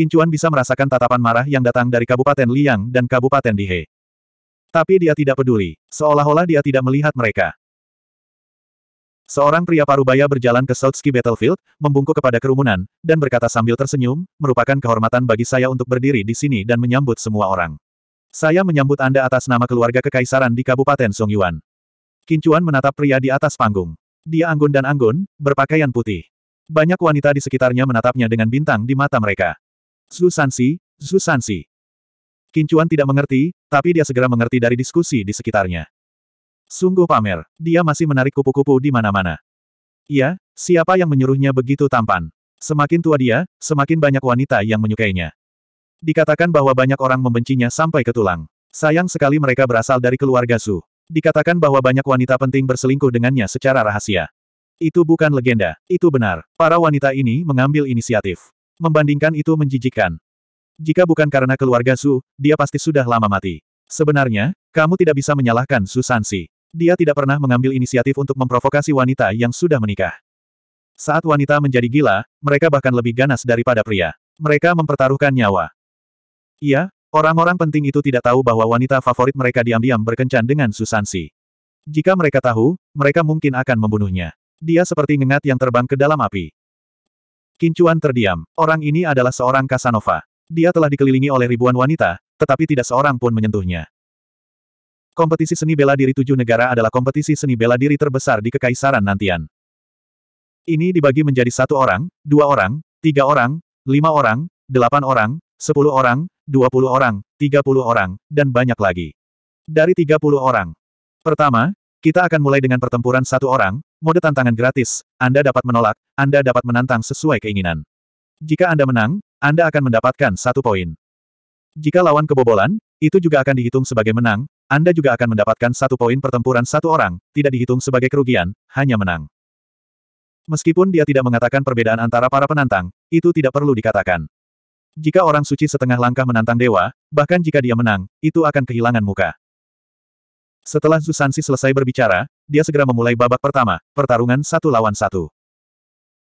Kincuan bisa merasakan tatapan marah yang datang dari Kabupaten Liang dan Kabupaten Dihe. Tapi dia tidak peduli, seolah-olah dia tidak melihat mereka. Seorang pria parubaya berjalan ke Southski Battlefield, membungkuk kepada kerumunan, dan berkata sambil tersenyum, merupakan kehormatan bagi saya untuk berdiri di sini dan menyambut semua orang. Saya menyambut Anda atas nama keluarga kekaisaran di Kabupaten Songyuan. Kincuan menatap pria di atas panggung. Dia anggun dan anggun, berpakaian putih. Banyak wanita di sekitarnya menatapnya dengan bintang di mata mereka. Zusansi, Zusansi. Kincuan tidak mengerti, tapi dia segera mengerti dari diskusi di sekitarnya. Sungguh pamer, dia masih menarik kupu-kupu di mana-mana. Iya, siapa yang menyuruhnya begitu tampan? Semakin tua dia, semakin banyak wanita yang menyukainya. Dikatakan bahwa banyak orang membencinya sampai ke tulang. Sayang sekali mereka berasal dari keluarga Su. Dikatakan bahwa banyak wanita penting berselingkuh dengannya secara rahasia. Itu bukan legenda, itu benar. Para wanita ini mengambil inisiatif. Membandingkan itu menjijikkan. Jika bukan karena keluarga Su, dia pasti sudah lama mati. Sebenarnya, kamu tidak bisa menyalahkan Su Sansi. Dia tidak pernah mengambil inisiatif untuk memprovokasi wanita yang sudah menikah. Saat wanita menjadi gila, mereka bahkan lebih ganas daripada pria. Mereka mempertaruhkan nyawa. Iya, orang-orang penting itu tidak tahu bahwa wanita favorit mereka diam-diam berkencan dengan Su Sansi. Jika mereka tahu, mereka mungkin akan membunuhnya. Dia seperti ngengat yang terbang ke dalam api. Kincuan terdiam. Orang ini adalah seorang Casanova. Dia telah dikelilingi oleh ribuan wanita, tetapi tidak seorang pun menyentuhnya. Kompetisi seni bela diri tujuh negara adalah kompetisi seni bela diri terbesar di Kekaisaran Nantian. Ini dibagi menjadi satu orang, dua orang, tiga orang, lima orang, delapan orang, sepuluh orang, dua puluh orang, tiga puluh orang, dan banyak lagi. Dari tiga puluh orang. Pertama, kita akan mulai dengan pertempuran satu orang, Mode tantangan gratis, Anda dapat menolak, Anda dapat menantang sesuai keinginan. Jika Anda menang, Anda akan mendapatkan satu poin. Jika lawan kebobolan, itu juga akan dihitung sebagai menang, Anda juga akan mendapatkan satu poin pertempuran satu orang, tidak dihitung sebagai kerugian, hanya menang. Meskipun dia tidak mengatakan perbedaan antara para penantang, itu tidak perlu dikatakan. Jika orang suci setengah langkah menantang dewa, bahkan jika dia menang, itu akan kehilangan muka. Setelah Zusansi selesai berbicara, dia segera memulai babak pertama, pertarungan satu lawan satu.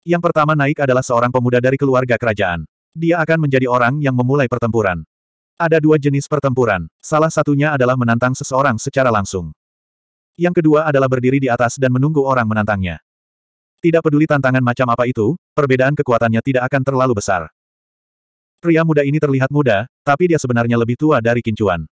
Yang pertama naik adalah seorang pemuda dari keluarga kerajaan. Dia akan menjadi orang yang memulai pertempuran. Ada dua jenis pertempuran, salah satunya adalah menantang seseorang secara langsung. Yang kedua adalah berdiri di atas dan menunggu orang menantangnya. Tidak peduli tantangan macam apa itu, perbedaan kekuatannya tidak akan terlalu besar. Pria muda ini terlihat muda, tapi dia sebenarnya lebih tua dari Kincuan.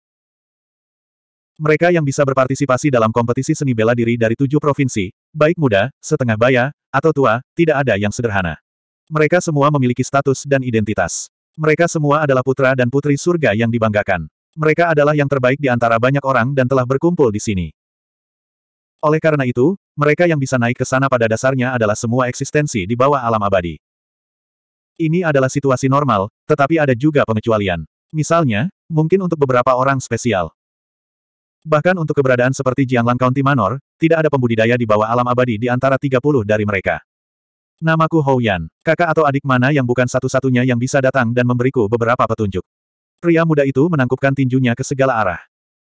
Mereka yang bisa berpartisipasi dalam kompetisi seni bela diri dari tujuh provinsi, baik muda, setengah baya, atau tua, tidak ada yang sederhana. Mereka semua memiliki status dan identitas. Mereka semua adalah putra dan putri surga yang dibanggakan. Mereka adalah yang terbaik di antara banyak orang dan telah berkumpul di sini. Oleh karena itu, mereka yang bisa naik ke sana pada dasarnya adalah semua eksistensi di bawah alam abadi. Ini adalah situasi normal, tetapi ada juga pengecualian. Misalnya, mungkin untuk beberapa orang spesial. Bahkan untuk keberadaan seperti Jianglang County Manor, tidak ada pembudidaya di bawah alam abadi di antara 30 dari mereka. Namaku Hou Yan, kakak atau adik mana yang bukan satu-satunya yang bisa datang dan memberiku beberapa petunjuk. Pria muda itu menangkupkan tinjunya ke segala arah.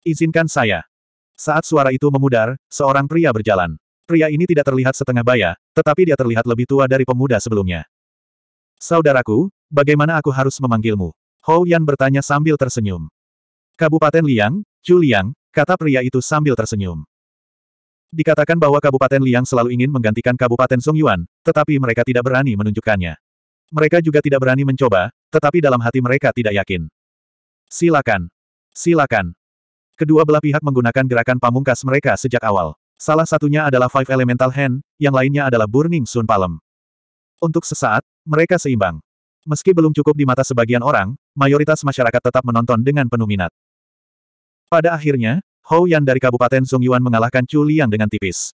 Izinkan saya. Saat suara itu memudar, seorang pria berjalan. Pria ini tidak terlihat setengah baya, tetapi dia terlihat lebih tua dari pemuda sebelumnya. Saudaraku, bagaimana aku harus memanggilmu? Hou Yan bertanya sambil tersenyum. Kabupaten Liang, Chuliang, kata pria itu sambil tersenyum. Dikatakan bahwa Kabupaten Liang selalu ingin menggantikan Kabupaten Songyuan, tetapi mereka tidak berani menunjukkannya. Mereka juga tidak berani mencoba, tetapi dalam hati mereka tidak yakin. Silakan. Silakan. Kedua belah pihak menggunakan gerakan pamungkas mereka sejak awal. Salah satunya adalah Five Elemental Hand, yang lainnya adalah Burning Sun Palm. Untuk sesaat, mereka seimbang. Meski belum cukup di mata sebagian orang, mayoritas masyarakat tetap menonton dengan penuh minat. Pada akhirnya, Hou Yan dari Kabupaten Sung Yuan mengalahkan Chu Liang dengan tipis.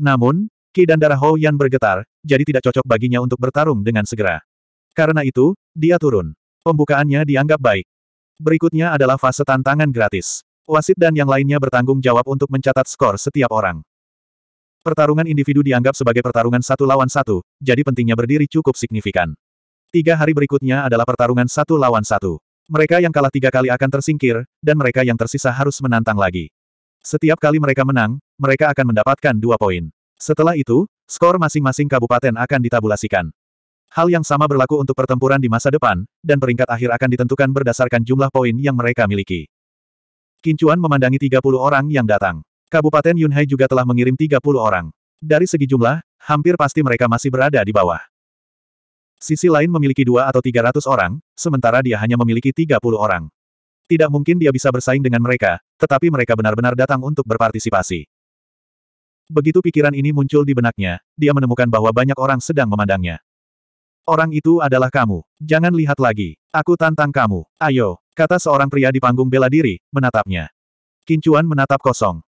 Namun, Ki dan darah Hou Yan bergetar, jadi tidak cocok baginya untuk bertarung dengan segera. Karena itu, dia turun. Pembukaannya dianggap baik. Berikutnya adalah fase tantangan gratis. Wasit dan yang lainnya bertanggung jawab untuk mencatat skor setiap orang. Pertarungan individu dianggap sebagai pertarungan satu lawan satu, jadi pentingnya berdiri cukup signifikan. Tiga hari berikutnya adalah pertarungan satu lawan satu. Mereka yang kalah tiga kali akan tersingkir, dan mereka yang tersisa harus menantang lagi. Setiap kali mereka menang, mereka akan mendapatkan dua poin. Setelah itu, skor masing-masing kabupaten akan ditabulasikan. Hal yang sama berlaku untuk pertempuran di masa depan, dan peringkat akhir akan ditentukan berdasarkan jumlah poin yang mereka miliki. Kincuan memandangi 30 orang yang datang. Kabupaten Yunhai juga telah mengirim 30 orang. Dari segi jumlah, hampir pasti mereka masih berada di bawah. Sisi lain memiliki dua atau tiga ratus orang, sementara dia hanya memiliki tiga puluh orang. Tidak mungkin dia bisa bersaing dengan mereka, tetapi mereka benar-benar datang untuk berpartisipasi. Begitu pikiran ini muncul di benaknya, dia menemukan bahwa banyak orang sedang memandangnya. Orang itu adalah kamu. Jangan lihat lagi. Aku tantang kamu. Ayo, kata seorang pria di panggung bela diri, menatapnya. Kincuan menatap kosong.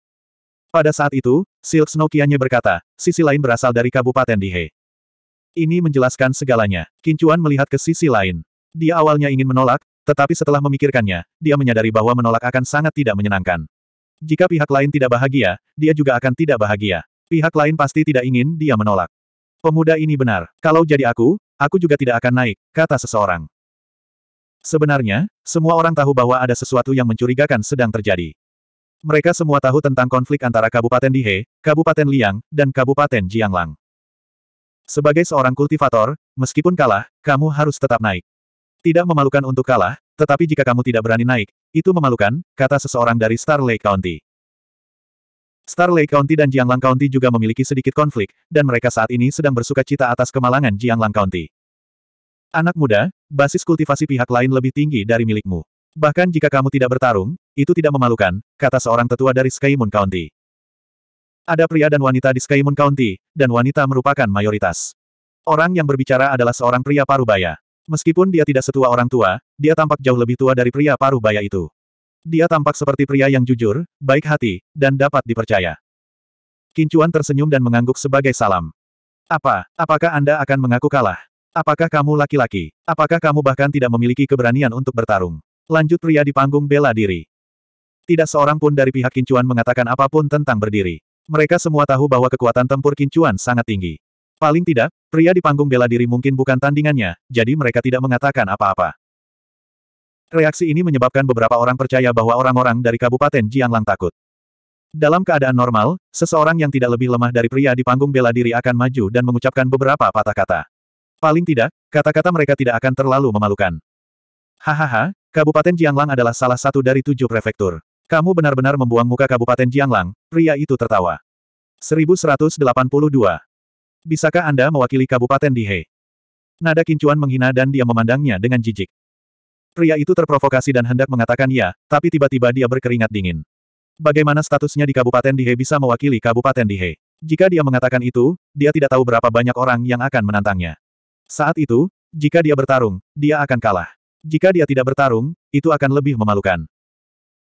Pada saat itu, Silk Snow Kianye berkata, sisi lain berasal dari Kabupaten Dihe. Ini menjelaskan segalanya. Kincuan melihat ke sisi lain. Dia awalnya ingin menolak, tetapi setelah memikirkannya, dia menyadari bahwa menolak akan sangat tidak menyenangkan. Jika pihak lain tidak bahagia, dia juga akan tidak bahagia. Pihak lain pasti tidak ingin dia menolak. Pemuda ini benar. Kalau jadi aku, aku juga tidak akan naik, kata seseorang. Sebenarnya, semua orang tahu bahwa ada sesuatu yang mencurigakan sedang terjadi. Mereka semua tahu tentang konflik antara Kabupaten Dihe, Kabupaten Liang, dan Kabupaten Jianglang. Sebagai seorang kultivator, meskipun kalah, kamu harus tetap naik. Tidak memalukan untuk kalah, tetapi jika kamu tidak berani naik, itu memalukan, kata seseorang dari Star Lake County. Star Lake County dan Jiang Lang County juga memiliki sedikit konflik, dan mereka saat ini sedang bersuka cita atas kemalangan Jiang Lang County. Anak muda, basis kultivasi pihak lain lebih tinggi dari milikmu. Bahkan jika kamu tidak bertarung, itu tidak memalukan, kata seorang tetua dari Sky Moon County. Ada pria dan wanita di Skymoon County, dan wanita merupakan mayoritas. Orang yang berbicara adalah seorang pria parubaya. Meskipun dia tidak setua orang tua, dia tampak jauh lebih tua dari pria parubaya itu. Dia tampak seperti pria yang jujur, baik hati, dan dapat dipercaya. Kincuan tersenyum dan mengangguk sebagai salam. Apa, apakah Anda akan mengaku kalah? Apakah kamu laki-laki? Apakah kamu bahkan tidak memiliki keberanian untuk bertarung? Lanjut pria di panggung bela diri. Tidak seorang pun dari pihak Kincuan mengatakan apapun tentang berdiri. Mereka semua tahu bahwa kekuatan tempur kincuan sangat tinggi. Paling tidak, pria di panggung bela diri mungkin bukan tandingannya, jadi mereka tidak mengatakan apa-apa. Reaksi ini menyebabkan beberapa orang percaya bahwa orang-orang dari Kabupaten Jianglang takut. Dalam keadaan normal, seseorang yang tidak lebih lemah dari pria di panggung bela diri akan maju dan mengucapkan beberapa patah kata. Paling tidak, kata-kata mereka tidak akan terlalu memalukan. Hahaha, Kabupaten Jianglang adalah salah satu dari tujuh prefektur. Kamu benar-benar membuang muka Kabupaten Jianglang, pria itu tertawa. 1182. Bisakah Anda mewakili Kabupaten Dihe? Nada kincuan menghina dan dia memandangnya dengan jijik. Pria itu terprovokasi dan hendak mengatakan ya, tapi tiba-tiba dia berkeringat dingin. Bagaimana statusnya di Kabupaten Dihe bisa mewakili Kabupaten Dihe? Jika dia mengatakan itu, dia tidak tahu berapa banyak orang yang akan menantangnya. Saat itu, jika dia bertarung, dia akan kalah. Jika dia tidak bertarung, itu akan lebih memalukan.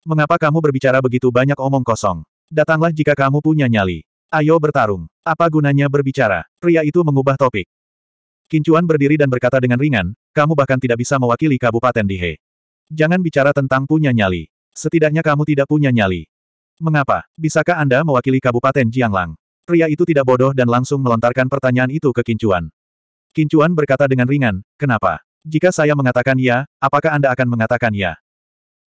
Mengapa kamu berbicara begitu banyak omong kosong? Datanglah jika kamu punya nyali. Ayo bertarung. Apa gunanya berbicara? Pria itu mengubah topik. Kincuan berdiri dan berkata dengan ringan, kamu bahkan tidak bisa mewakili Kabupaten Dihe. Jangan bicara tentang punya nyali. Setidaknya kamu tidak punya nyali. Mengapa? Bisakah Anda mewakili Kabupaten Jianglang? Pria itu tidak bodoh dan langsung melontarkan pertanyaan itu ke Kincuan. Kincuan berkata dengan ringan, kenapa? Jika saya mengatakan ya, apakah Anda akan mengatakan ya?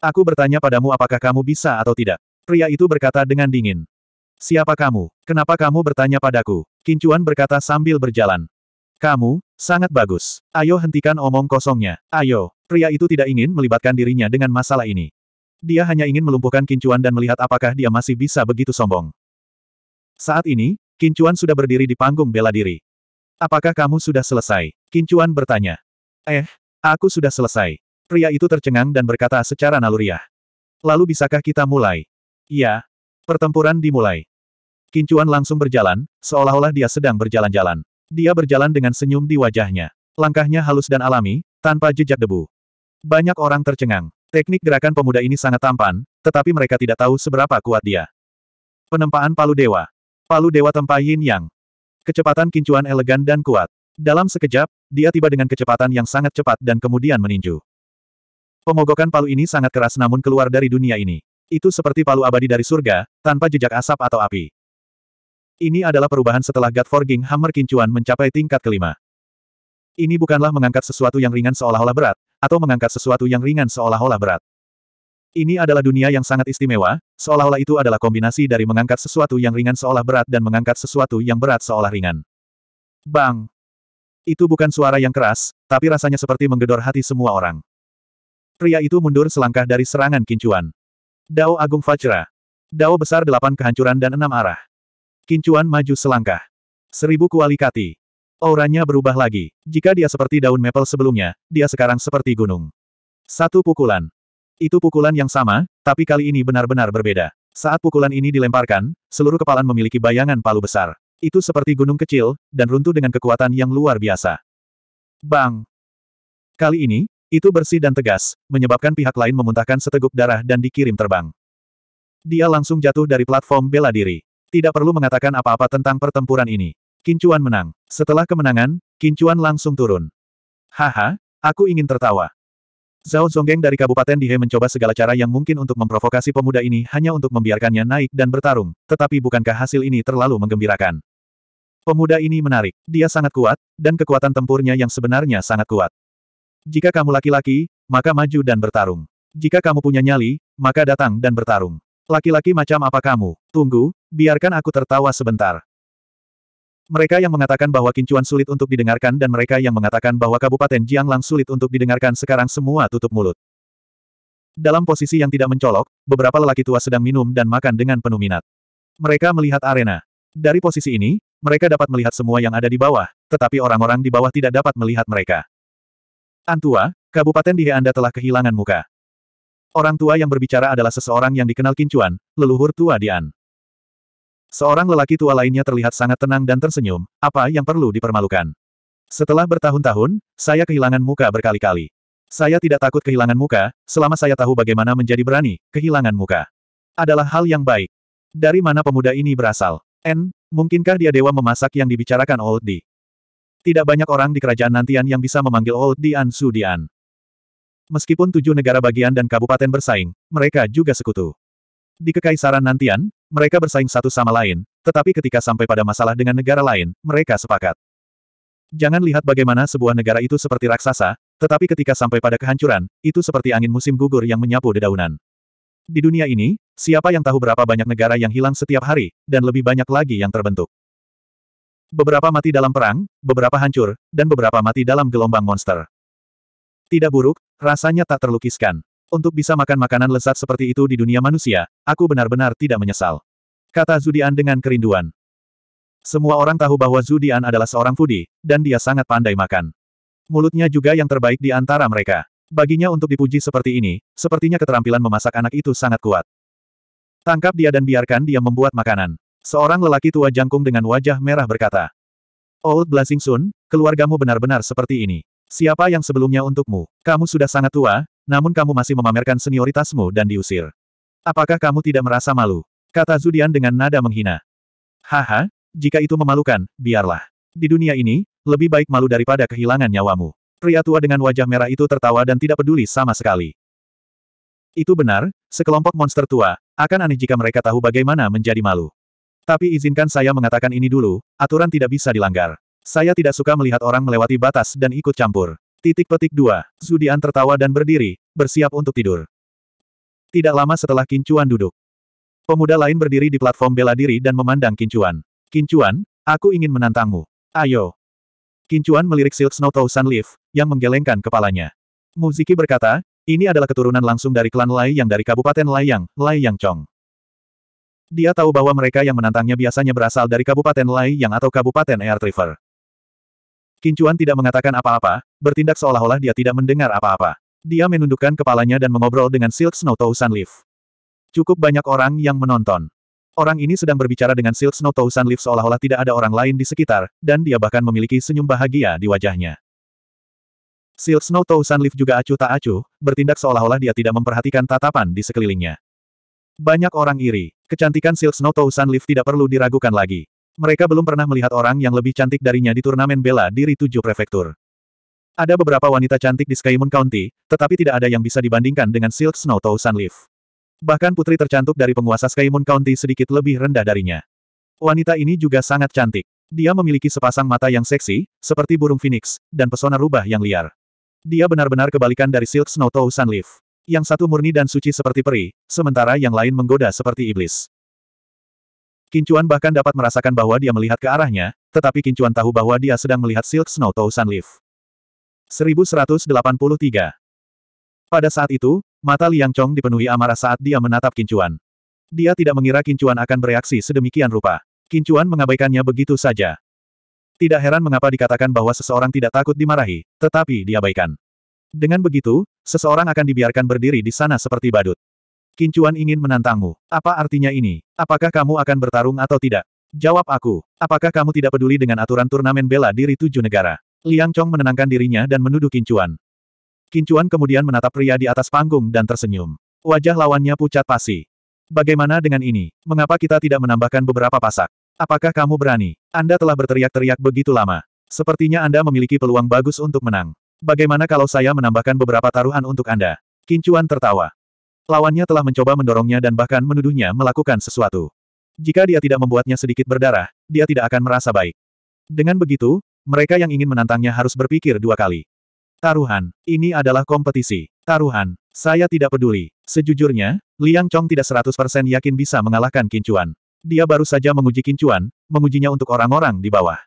Aku bertanya padamu apakah kamu bisa atau tidak. Pria itu berkata dengan dingin. Siapa kamu? Kenapa kamu bertanya padaku? Kincuan berkata sambil berjalan. Kamu, sangat bagus. Ayo hentikan omong kosongnya. Ayo. Pria itu tidak ingin melibatkan dirinya dengan masalah ini. Dia hanya ingin melumpuhkan Kincuan dan melihat apakah dia masih bisa begitu sombong. Saat ini, Kincuan sudah berdiri di panggung bela diri. Apakah kamu sudah selesai? Kincuan bertanya. Eh, aku sudah selesai. Pria itu tercengang dan berkata secara naluriah. Lalu bisakah kita mulai? Iya. Pertempuran dimulai. Kincuan langsung berjalan, seolah-olah dia sedang berjalan-jalan. Dia berjalan dengan senyum di wajahnya. Langkahnya halus dan alami, tanpa jejak debu. Banyak orang tercengang. Teknik gerakan pemuda ini sangat tampan, tetapi mereka tidak tahu seberapa kuat dia. Penempaan Palu Dewa. Palu Dewa Tempa Yin Yang. Kecepatan kincuan elegan dan kuat. Dalam sekejap, dia tiba dengan kecepatan yang sangat cepat dan kemudian meninju. Pemogokan palu ini sangat keras namun keluar dari dunia ini. Itu seperti palu abadi dari surga, tanpa jejak asap atau api. Ini adalah perubahan setelah God Forging Hammer Kincuan mencapai tingkat kelima. Ini bukanlah mengangkat sesuatu yang ringan seolah-olah berat, atau mengangkat sesuatu yang ringan seolah-olah berat. Ini adalah dunia yang sangat istimewa, seolah-olah itu adalah kombinasi dari mengangkat sesuatu yang ringan seolah berat dan mengangkat sesuatu yang berat seolah ringan. Bang! Itu bukan suara yang keras, tapi rasanya seperti menggedor hati semua orang. Pria itu mundur selangkah dari serangan kincuan. Dao Agung Fajra. Dao besar delapan kehancuran dan enam arah. Kincuan maju selangkah. Seribu kuali kati. Auranya berubah lagi. Jika dia seperti daun maple sebelumnya, dia sekarang seperti gunung. Satu pukulan. Itu pukulan yang sama, tapi kali ini benar-benar berbeda. Saat pukulan ini dilemparkan, seluruh kepalan memiliki bayangan palu besar. Itu seperti gunung kecil, dan runtuh dengan kekuatan yang luar biasa. Bang! Kali ini, itu bersih dan tegas, menyebabkan pihak lain memuntahkan seteguk darah dan dikirim terbang. Dia langsung jatuh dari platform bela diri. Tidak perlu mengatakan apa-apa tentang pertempuran ini. Kincuan menang. Setelah kemenangan, Kincuan langsung turun. Haha, aku ingin tertawa. Zhao Zonggeng dari Kabupaten Dihe mencoba segala cara yang mungkin untuk memprovokasi pemuda ini hanya untuk membiarkannya naik dan bertarung, tetapi bukankah hasil ini terlalu menggembirakan? Pemuda ini menarik. Dia sangat kuat, dan kekuatan tempurnya yang sebenarnya sangat kuat. Jika kamu laki-laki, maka maju dan bertarung. Jika kamu punya nyali, maka datang dan bertarung. Laki-laki macam apa kamu? Tunggu, biarkan aku tertawa sebentar. Mereka yang mengatakan bahwa kincuan sulit untuk didengarkan dan mereka yang mengatakan bahwa Kabupaten Jianglang sulit untuk didengarkan sekarang semua tutup mulut. Dalam posisi yang tidak mencolok, beberapa lelaki tua sedang minum dan makan dengan penuh minat. Mereka melihat arena. Dari posisi ini, mereka dapat melihat semua yang ada di bawah, tetapi orang-orang di bawah tidak dapat melihat mereka. Antua, Kabupaten Dihe Anda telah kehilangan muka. Orang tua yang berbicara adalah seseorang yang dikenal Kincuan, leluhur tua Dian. Seorang lelaki tua lainnya terlihat sangat tenang dan tersenyum, apa yang perlu dipermalukan. Setelah bertahun-tahun, saya kehilangan muka berkali-kali. Saya tidak takut kehilangan muka, selama saya tahu bagaimana menjadi berani, kehilangan muka. Adalah hal yang baik. Dari mana pemuda ini berasal? N, mungkinkah dia dewa memasak yang dibicarakan Old Di? Tidak banyak orang di kerajaan Nantian yang bisa memanggil Old Dian Su Dian. Meskipun tujuh negara bagian dan kabupaten bersaing, mereka juga sekutu. Di Kekaisaran Nantian, mereka bersaing satu sama lain, tetapi ketika sampai pada masalah dengan negara lain, mereka sepakat. Jangan lihat bagaimana sebuah negara itu seperti raksasa, tetapi ketika sampai pada kehancuran, itu seperti angin musim gugur yang menyapu dedaunan. Di dunia ini, siapa yang tahu berapa banyak negara yang hilang setiap hari, dan lebih banyak lagi yang terbentuk. Beberapa mati dalam perang, beberapa hancur, dan beberapa mati dalam gelombang monster. Tidak buruk, rasanya tak terlukiskan. Untuk bisa makan makanan lezat seperti itu di dunia manusia, aku benar-benar tidak menyesal. Kata Zudian dengan kerinduan. Semua orang tahu bahwa Zudian adalah seorang foodie, dan dia sangat pandai makan. Mulutnya juga yang terbaik di antara mereka. Baginya untuk dipuji seperti ini, sepertinya keterampilan memasak anak itu sangat kuat. Tangkap dia dan biarkan dia membuat makanan. Seorang lelaki tua jangkung dengan wajah merah berkata. Old Blasing Sun, keluargamu benar-benar seperti ini. Siapa yang sebelumnya untukmu? Kamu sudah sangat tua, namun kamu masih memamerkan senioritasmu dan diusir. Apakah kamu tidak merasa malu? Kata Zudian dengan nada menghina. Haha, jika itu memalukan, biarlah. Di dunia ini, lebih baik malu daripada kehilangan nyawamu. Pria tua dengan wajah merah itu tertawa dan tidak peduli sama sekali. Itu benar, sekelompok monster tua, akan aneh jika mereka tahu bagaimana menjadi malu. Tapi izinkan saya mengatakan ini dulu, aturan tidak bisa dilanggar. Saya tidak suka melihat orang melewati batas dan ikut campur. Titik petik dua, Zudian tertawa dan berdiri, bersiap untuk tidur. Tidak lama setelah Kincuan duduk. Pemuda lain berdiri di platform bela diri dan memandang Kincuan. Kincuan, aku ingin menantangmu. Ayo. Kincuan melirik Silk Snow Thousand Leaf, yang menggelengkan kepalanya. Muziki berkata, ini adalah keturunan langsung dari klan Lai yang dari Kabupaten Layang, Layang Chong. Dia tahu bahwa mereka yang menantangnya biasanya berasal dari Kabupaten Lai Yang atau Kabupaten Air River. Kincuan tidak mengatakan apa-apa, bertindak seolah-olah dia tidak mendengar apa-apa. Dia menundukkan kepalanya dan mengobrol dengan Silk Snow San Leaf. Cukup banyak orang yang menonton. Orang ini sedang berbicara dengan Silk Snow San Leaf seolah-olah tidak ada orang lain di sekitar, dan dia bahkan memiliki senyum bahagia di wajahnya. Silk Snow San Leaf juga acuh tak acuh, bertindak seolah-olah dia tidak memperhatikan tatapan di sekelilingnya. Banyak orang iri. Kecantikan Silk Snow Tousan Leaf tidak perlu diragukan lagi. Mereka belum pernah melihat orang yang lebih cantik darinya di turnamen bela diri tujuh prefektur. Ada beberapa wanita cantik di Skymoon County, tetapi tidak ada yang bisa dibandingkan dengan Silk Snow Tousan Leaf. Bahkan putri tercantik dari penguasa Skymoon County sedikit lebih rendah darinya. Wanita ini juga sangat cantik. Dia memiliki sepasang mata yang seksi, seperti burung phoenix, dan pesona rubah yang liar. Dia benar-benar kebalikan dari Silk Snow Tousan Leaf. Yang satu murni dan suci seperti peri, sementara yang lain menggoda seperti iblis. Kincuan bahkan dapat merasakan bahwa dia melihat ke arahnya, tetapi Kincuan tahu bahwa dia sedang melihat Silk Snow Sun Leaf. 1183 Pada saat itu, mata Liang Chong dipenuhi amarah saat dia menatap Kincuan. Dia tidak mengira Kincuan akan bereaksi sedemikian rupa. Kincuan mengabaikannya begitu saja. Tidak heran mengapa dikatakan bahwa seseorang tidak takut dimarahi, tetapi diabaikan. Dengan begitu, seseorang akan dibiarkan berdiri di sana seperti badut. Kincuan ingin menantangmu. Apa artinya ini? Apakah kamu akan bertarung atau tidak? Jawab aku. Apakah kamu tidak peduli dengan aturan turnamen bela diri tujuh negara? Liang Chong menenangkan dirinya dan menuduh Kincuan. Kincuan kemudian menatap pria di atas panggung dan tersenyum. Wajah lawannya pucat pasi. Bagaimana dengan ini? Mengapa kita tidak menambahkan beberapa pasak? Apakah kamu berani? Anda telah berteriak-teriak begitu lama. Sepertinya Anda memiliki peluang bagus untuk menang. Bagaimana kalau saya menambahkan beberapa taruhan untuk Anda? Kincuan tertawa. Lawannya telah mencoba mendorongnya dan bahkan menuduhnya melakukan sesuatu. Jika dia tidak membuatnya sedikit berdarah, dia tidak akan merasa baik. Dengan begitu, mereka yang ingin menantangnya harus berpikir dua kali. Taruhan, ini adalah kompetisi. Taruhan, saya tidak peduli. Sejujurnya, Liang Chong tidak 100% yakin bisa mengalahkan Kincuan. Dia baru saja menguji Kincuan, mengujinya untuk orang-orang di bawah.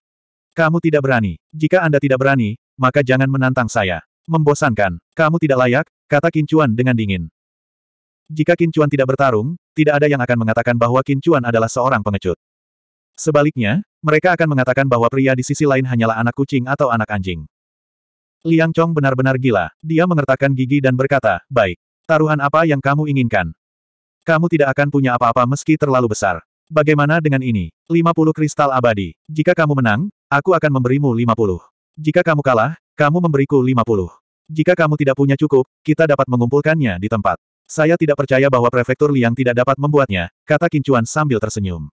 Kamu tidak berani. Jika Anda tidak berani, maka jangan menantang saya. Membosankan, kamu tidak layak, kata Kincuan dengan dingin. Jika Kincuan tidak bertarung, tidak ada yang akan mengatakan bahwa Kincuan adalah seorang pengecut. Sebaliknya, mereka akan mengatakan bahwa pria di sisi lain hanyalah anak kucing atau anak anjing. Liang Chong benar-benar gila. Dia mengertakkan gigi dan berkata, baik, taruhan apa yang kamu inginkan? Kamu tidak akan punya apa-apa meski terlalu besar. Bagaimana dengan ini? 50 kristal abadi. Jika kamu menang, aku akan memberimu 50. Jika kamu kalah, kamu memberiku 50. Jika kamu tidak punya cukup, kita dapat mengumpulkannya di tempat. Saya tidak percaya bahwa prefektur Liang tidak dapat membuatnya, kata Kincuan sambil tersenyum.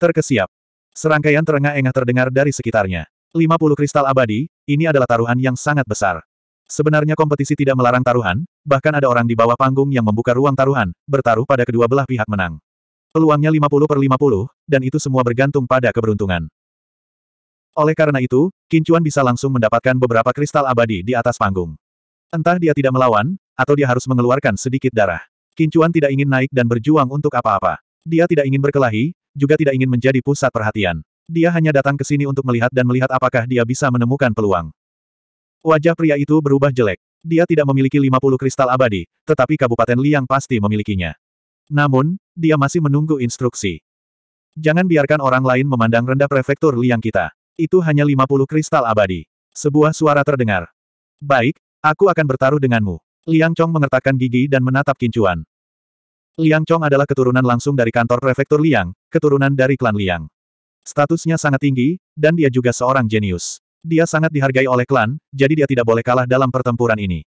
Terkesiap. Serangkaian terengah-engah terdengar dari sekitarnya. 50 kristal abadi, ini adalah taruhan yang sangat besar. Sebenarnya kompetisi tidak melarang taruhan, bahkan ada orang di bawah panggung yang membuka ruang taruhan, bertaruh pada kedua belah pihak menang. Peluangnya 50 per 50, dan itu semua bergantung pada keberuntungan. Oleh karena itu, Kincuan bisa langsung mendapatkan beberapa kristal abadi di atas panggung. Entah dia tidak melawan, atau dia harus mengeluarkan sedikit darah. Kincuan tidak ingin naik dan berjuang untuk apa-apa. Dia tidak ingin berkelahi, juga tidak ingin menjadi pusat perhatian. Dia hanya datang ke sini untuk melihat dan melihat apakah dia bisa menemukan peluang. Wajah pria itu berubah jelek. Dia tidak memiliki 50 kristal abadi, tetapi Kabupaten Liang pasti memilikinya. Namun, dia masih menunggu instruksi. Jangan biarkan orang lain memandang rendah prefektur Liang kita. Itu hanya 50 kristal abadi. Sebuah suara terdengar. Baik, aku akan bertaruh denganmu. Liang Chong mengertakkan gigi dan menatap Kincuan. Liang Chong adalah keturunan langsung dari kantor prefektur Liang, keturunan dari klan Liang. Statusnya sangat tinggi, dan dia juga seorang jenius. Dia sangat dihargai oleh klan, jadi dia tidak boleh kalah dalam pertempuran ini.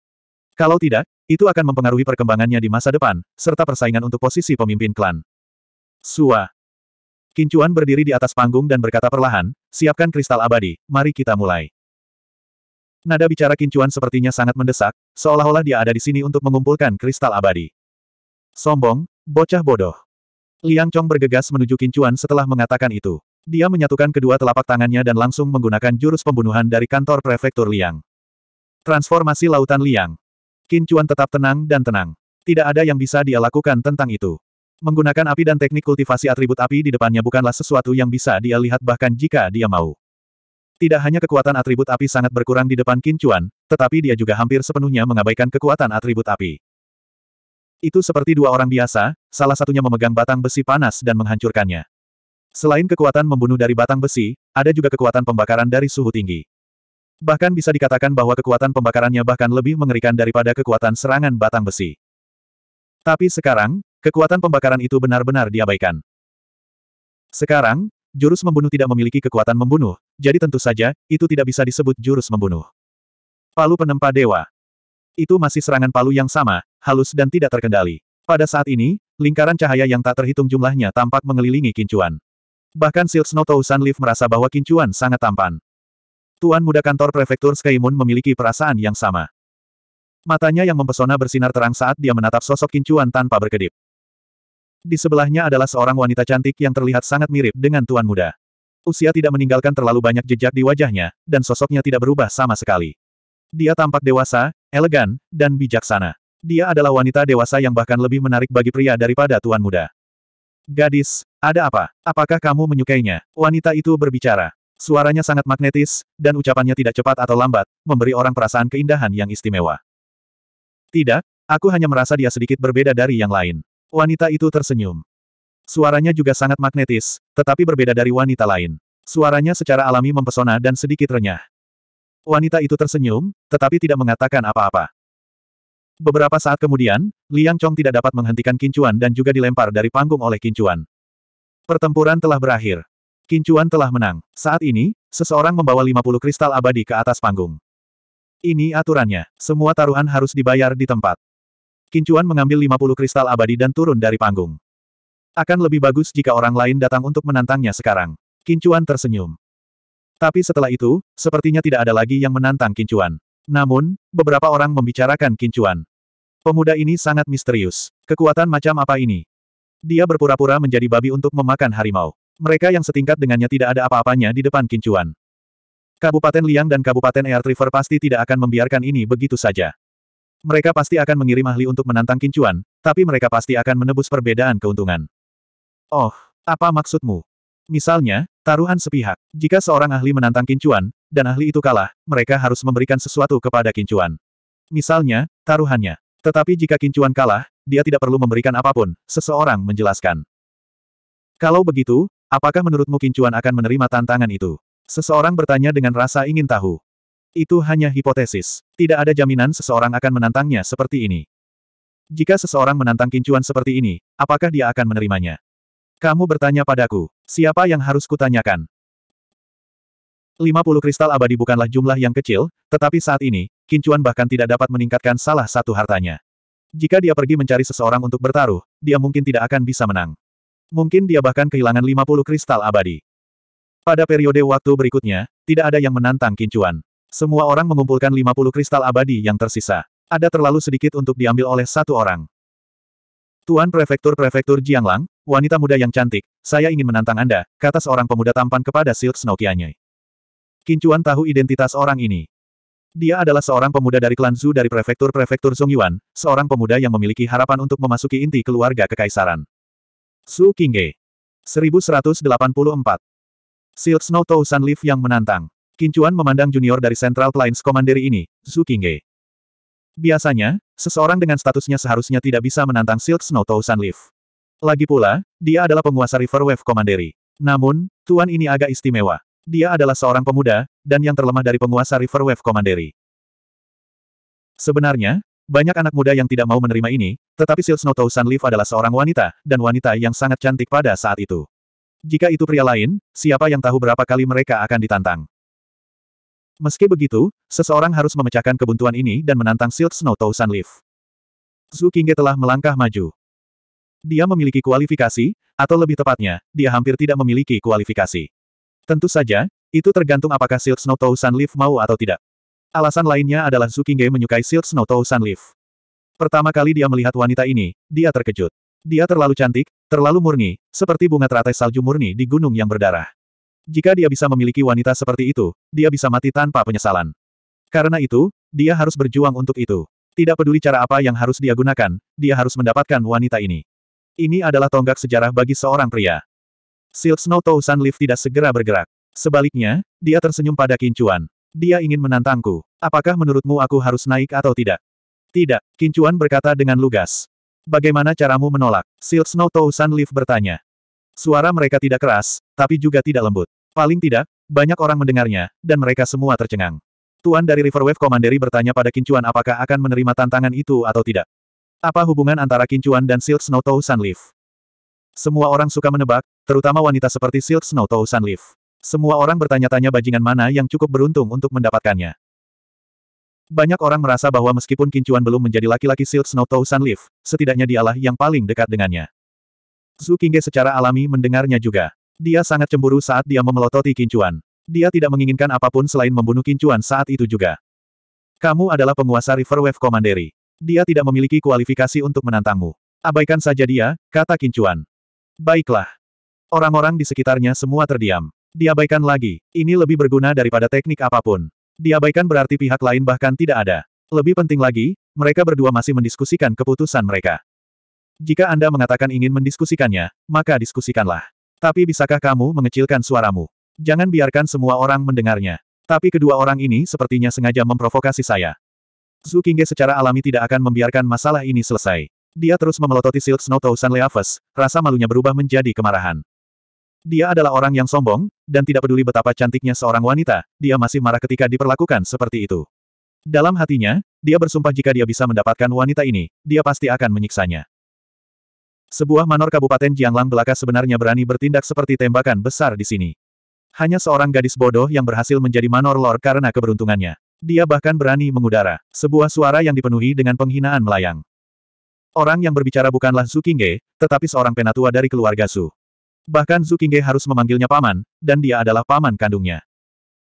Kalau tidak, itu akan mempengaruhi perkembangannya di masa depan, serta persaingan untuk posisi pemimpin klan. Sua, Kincuan berdiri di atas panggung dan berkata perlahan, siapkan kristal abadi, mari kita mulai. Nada bicara Kincuan sepertinya sangat mendesak, seolah-olah dia ada di sini untuk mengumpulkan kristal abadi. Sombong, bocah bodoh. Liang Chong bergegas menuju Kincuan setelah mengatakan itu. Dia menyatukan kedua telapak tangannya dan langsung menggunakan jurus pembunuhan dari kantor prefektur Liang. Transformasi lautan Liang. Kincuan tetap tenang dan tenang. Tidak ada yang bisa dia lakukan tentang itu. Menggunakan api dan teknik kultivasi atribut api di depannya bukanlah sesuatu yang bisa dia lihat bahkan jika dia mau. Tidak hanya kekuatan atribut api sangat berkurang di depan Kincuan, tetapi dia juga hampir sepenuhnya mengabaikan kekuatan atribut api. Itu seperti dua orang biasa, salah satunya memegang batang besi panas dan menghancurkannya. Selain kekuatan membunuh dari batang besi, ada juga kekuatan pembakaran dari suhu tinggi. Bahkan bisa dikatakan bahwa kekuatan pembakarannya bahkan lebih mengerikan daripada kekuatan serangan batang besi. Tapi sekarang, Kekuatan pembakaran itu benar-benar diabaikan. Sekarang, jurus membunuh tidak memiliki kekuatan membunuh, jadi tentu saja, itu tidak bisa disebut jurus membunuh. Palu penempa dewa. Itu masih serangan palu yang sama, halus dan tidak terkendali. Pada saat ini, lingkaran cahaya yang tak terhitung jumlahnya tampak mengelilingi kincuan. Bahkan Silk Snow Tousan Leaf merasa bahwa kincuan sangat tampan. Tuan muda kantor prefektur Skaimun memiliki perasaan yang sama. Matanya yang mempesona bersinar terang saat dia menatap sosok kincuan tanpa berkedip. Di sebelahnya adalah seorang wanita cantik yang terlihat sangat mirip dengan tuan muda. Usia tidak meninggalkan terlalu banyak jejak di wajahnya, dan sosoknya tidak berubah sama sekali. Dia tampak dewasa, elegan, dan bijaksana. Dia adalah wanita dewasa yang bahkan lebih menarik bagi pria daripada tuan muda. Gadis, ada apa? Apakah kamu menyukainya? Wanita itu berbicara. Suaranya sangat magnetis, dan ucapannya tidak cepat atau lambat, memberi orang perasaan keindahan yang istimewa. Tidak, aku hanya merasa dia sedikit berbeda dari yang lain. Wanita itu tersenyum. Suaranya juga sangat magnetis, tetapi berbeda dari wanita lain. Suaranya secara alami mempesona dan sedikit renyah. Wanita itu tersenyum, tetapi tidak mengatakan apa-apa. Beberapa saat kemudian, Liang Chong tidak dapat menghentikan kincuan dan juga dilempar dari panggung oleh kincuan. Pertempuran telah berakhir. Kincuan telah menang. Saat ini, seseorang membawa 50 kristal abadi ke atas panggung. Ini aturannya. Semua taruhan harus dibayar di tempat. Kincuan mengambil 50 kristal abadi dan turun dari panggung. Akan lebih bagus jika orang lain datang untuk menantangnya sekarang. Kincuan tersenyum. Tapi setelah itu, sepertinya tidak ada lagi yang menantang Kincuan. Namun, beberapa orang membicarakan Kincuan. Pemuda ini sangat misterius. Kekuatan macam apa ini? Dia berpura-pura menjadi babi untuk memakan harimau. Mereka yang setingkat dengannya tidak ada apa-apanya di depan Kincuan. Kabupaten Liang dan Kabupaten Air River pasti tidak akan membiarkan ini begitu saja. Mereka pasti akan mengirim ahli untuk menantang Kincuan, tapi mereka pasti akan menebus perbedaan keuntungan. Oh, apa maksudmu? Misalnya, taruhan sepihak. Jika seorang ahli menantang Kincuan, dan ahli itu kalah, mereka harus memberikan sesuatu kepada Kincuan. Misalnya, taruhannya. Tetapi jika Kincuan kalah, dia tidak perlu memberikan apapun, seseorang menjelaskan. Kalau begitu, apakah menurutmu Kincuan akan menerima tantangan itu? Seseorang bertanya dengan rasa ingin tahu. Itu hanya hipotesis. Tidak ada jaminan seseorang akan menantangnya seperti ini. Jika seseorang menantang kincuan seperti ini, apakah dia akan menerimanya? Kamu bertanya padaku, siapa yang harus kutanyakan? 50 kristal abadi bukanlah jumlah yang kecil, tetapi saat ini, kincuan bahkan tidak dapat meningkatkan salah satu hartanya. Jika dia pergi mencari seseorang untuk bertaruh, dia mungkin tidak akan bisa menang. Mungkin dia bahkan kehilangan 50 kristal abadi. Pada periode waktu berikutnya, tidak ada yang menantang kincuan. Semua orang mengumpulkan 50 kristal abadi yang tersisa. Ada terlalu sedikit untuk diambil oleh satu orang. Tuan Prefektur-Prefektur Jianglang, wanita muda yang cantik, saya ingin menantang Anda, kata seorang pemuda tampan kepada Silk Snow Kianye. Kincuan tahu identitas orang ini. Dia adalah seorang pemuda dari klan Zhu dari prefektur-prefektur Zongyuan, seorang pemuda yang memiliki harapan untuk memasuki inti keluarga kekaisaran. Su Qingge. 1184. Silk Snow Tousan Leaf yang menantang. Kincuan memandang junior dari Central Plains Commandery ini, Zhu Biasanya, seseorang dengan statusnya seharusnya tidak bisa menantang Silk Snow Thousand Leaf. Lagi pula, dia adalah penguasa River Wave Komanderi. Namun, tuan ini agak istimewa. Dia adalah seorang pemuda, dan yang terlemah dari penguasa River Wave Komanderi. Sebenarnya, banyak anak muda yang tidak mau menerima ini, tetapi Silk Snow Thousand Leaf adalah seorang wanita, dan wanita yang sangat cantik pada saat itu. Jika itu pria lain, siapa yang tahu berapa kali mereka akan ditantang. Meski begitu, seseorang harus memecahkan kebuntuan ini dan menantang Silk Snow Sun Leaf. Zhu Qingge telah melangkah maju. Dia memiliki kualifikasi, atau lebih tepatnya, dia hampir tidak memiliki kualifikasi. Tentu saja, itu tergantung apakah Silk Snow Sun Leaf mau atau tidak. Alasan lainnya adalah Zhu Qingge menyukai Silk Snow Sun Leaf. Pertama kali dia melihat wanita ini, dia terkejut. Dia terlalu cantik, terlalu murni, seperti bunga teratai salju murni di gunung yang berdarah. Jika dia bisa memiliki wanita seperti itu, dia bisa mati tanpa penyesalan. Karena itu, dia harus berjuang untuk itu. Tidak peduli cara apa yang harus dia gunakan, dia harus mendapatkan wanita ini. Ini adalah tonggak sejarah bagi seorang pria. Silk Snow Tousan Lift tidak segera bergerak. Sebaliknya, dia tersenyum pada Kincuan. Dia ingin menantangku. Apakah menurutmu aku harus naik atau tidak? Tidak, Kincuan berkata dengan lugas. Bagaimana caramu menolak? Silk Snow Tousan Lift bertanya. Suara mereka tidak keras, tapi juga tidak lembut. Paling tidak, banyak orang mendengarnya, dan mereka semua tercengang. Tuan dari Riverwave Commandery bertanya pada Kincuan apakah akan menerima tantangan itu atau tidak. Apa hubungan antara Kincuan dan Silk Snow Tow Sunleaf? Semua orang suka menebak, terutama wanita seperti Silk Snow Tow Sunleaf. Semua orang bertanya-tanya bajingan mana yang cukup beruntung untuk mendapatkannya. Banyak orang merasa bahwa meskipun Kincuan belum menjadi laki-laki Silk Snow Tow Sunleaf, setidaknya dialah yang paling dekat dengannya. Zhu Qingge secara alami mendengarnya juga. Dia sangat cemburu saat dia memelototi Kincuan. Dia tidak menginginkan apapun selain membunuh Kincuan saat itu juga. Kamu adalah penguasa River Wave Commandery. Dia tidak memiliki kualifikasi untuk menantangmu. Abaikan saja dia, kata Kincuan. Baiklah. Orang-orang di sekitarnya semua terdiam. Diabaikan lagi, ini lebih berguna daripada teknik apapun. Diabaikan berarti pihak lain bahkan tidak ada. Lebih penting lagi, mereka berdua masih mendiskusikan keputusan mereka. Jika Anda mengatakan ingin mendiskusikannya, maka diskusikanlah. Tapi bisakah kamu mengecilkan suaramu? Jangan biarkan semua orang mendengarnya. Tapi kedua orang ini sepertinya sengaja memprovokasi saya. Zhu Qingge secara alami tidak akan membiarkan masalah ini selesai. Dia terus memelototi Silk Snow Tausan Leaves, rasa malunya berubah menjadi kemarahan. Dia adalah orang yang sombong, dan tidak peduli betapa cantiknya seorang wanita, dia masih marah ketika diperlakukan seperti itu. Dalam hatinya, dia bersumpah jika dia bisa mendapatkan wanita ini, dia pasti akan menyiksanya. Sebuah manor Kabupaten Jianglang belaka sebenarnya berani bertindak seperti tembakan besar di sini. Hanya seorang gadis bodoh yang berhasil menjadi manor lord karena keberuntungannya. Dia bahkan berani mengudara. Sebuah suara yang dipenuhi dengan penghinaan melayang. Orang yang berbicara bukanlah Zhu Qingge, tetapi seorang penatua dari keluarga Su. Bahkan Zhu Qingge harus memanggilnya paman, dan dia adalah paman kandungnya.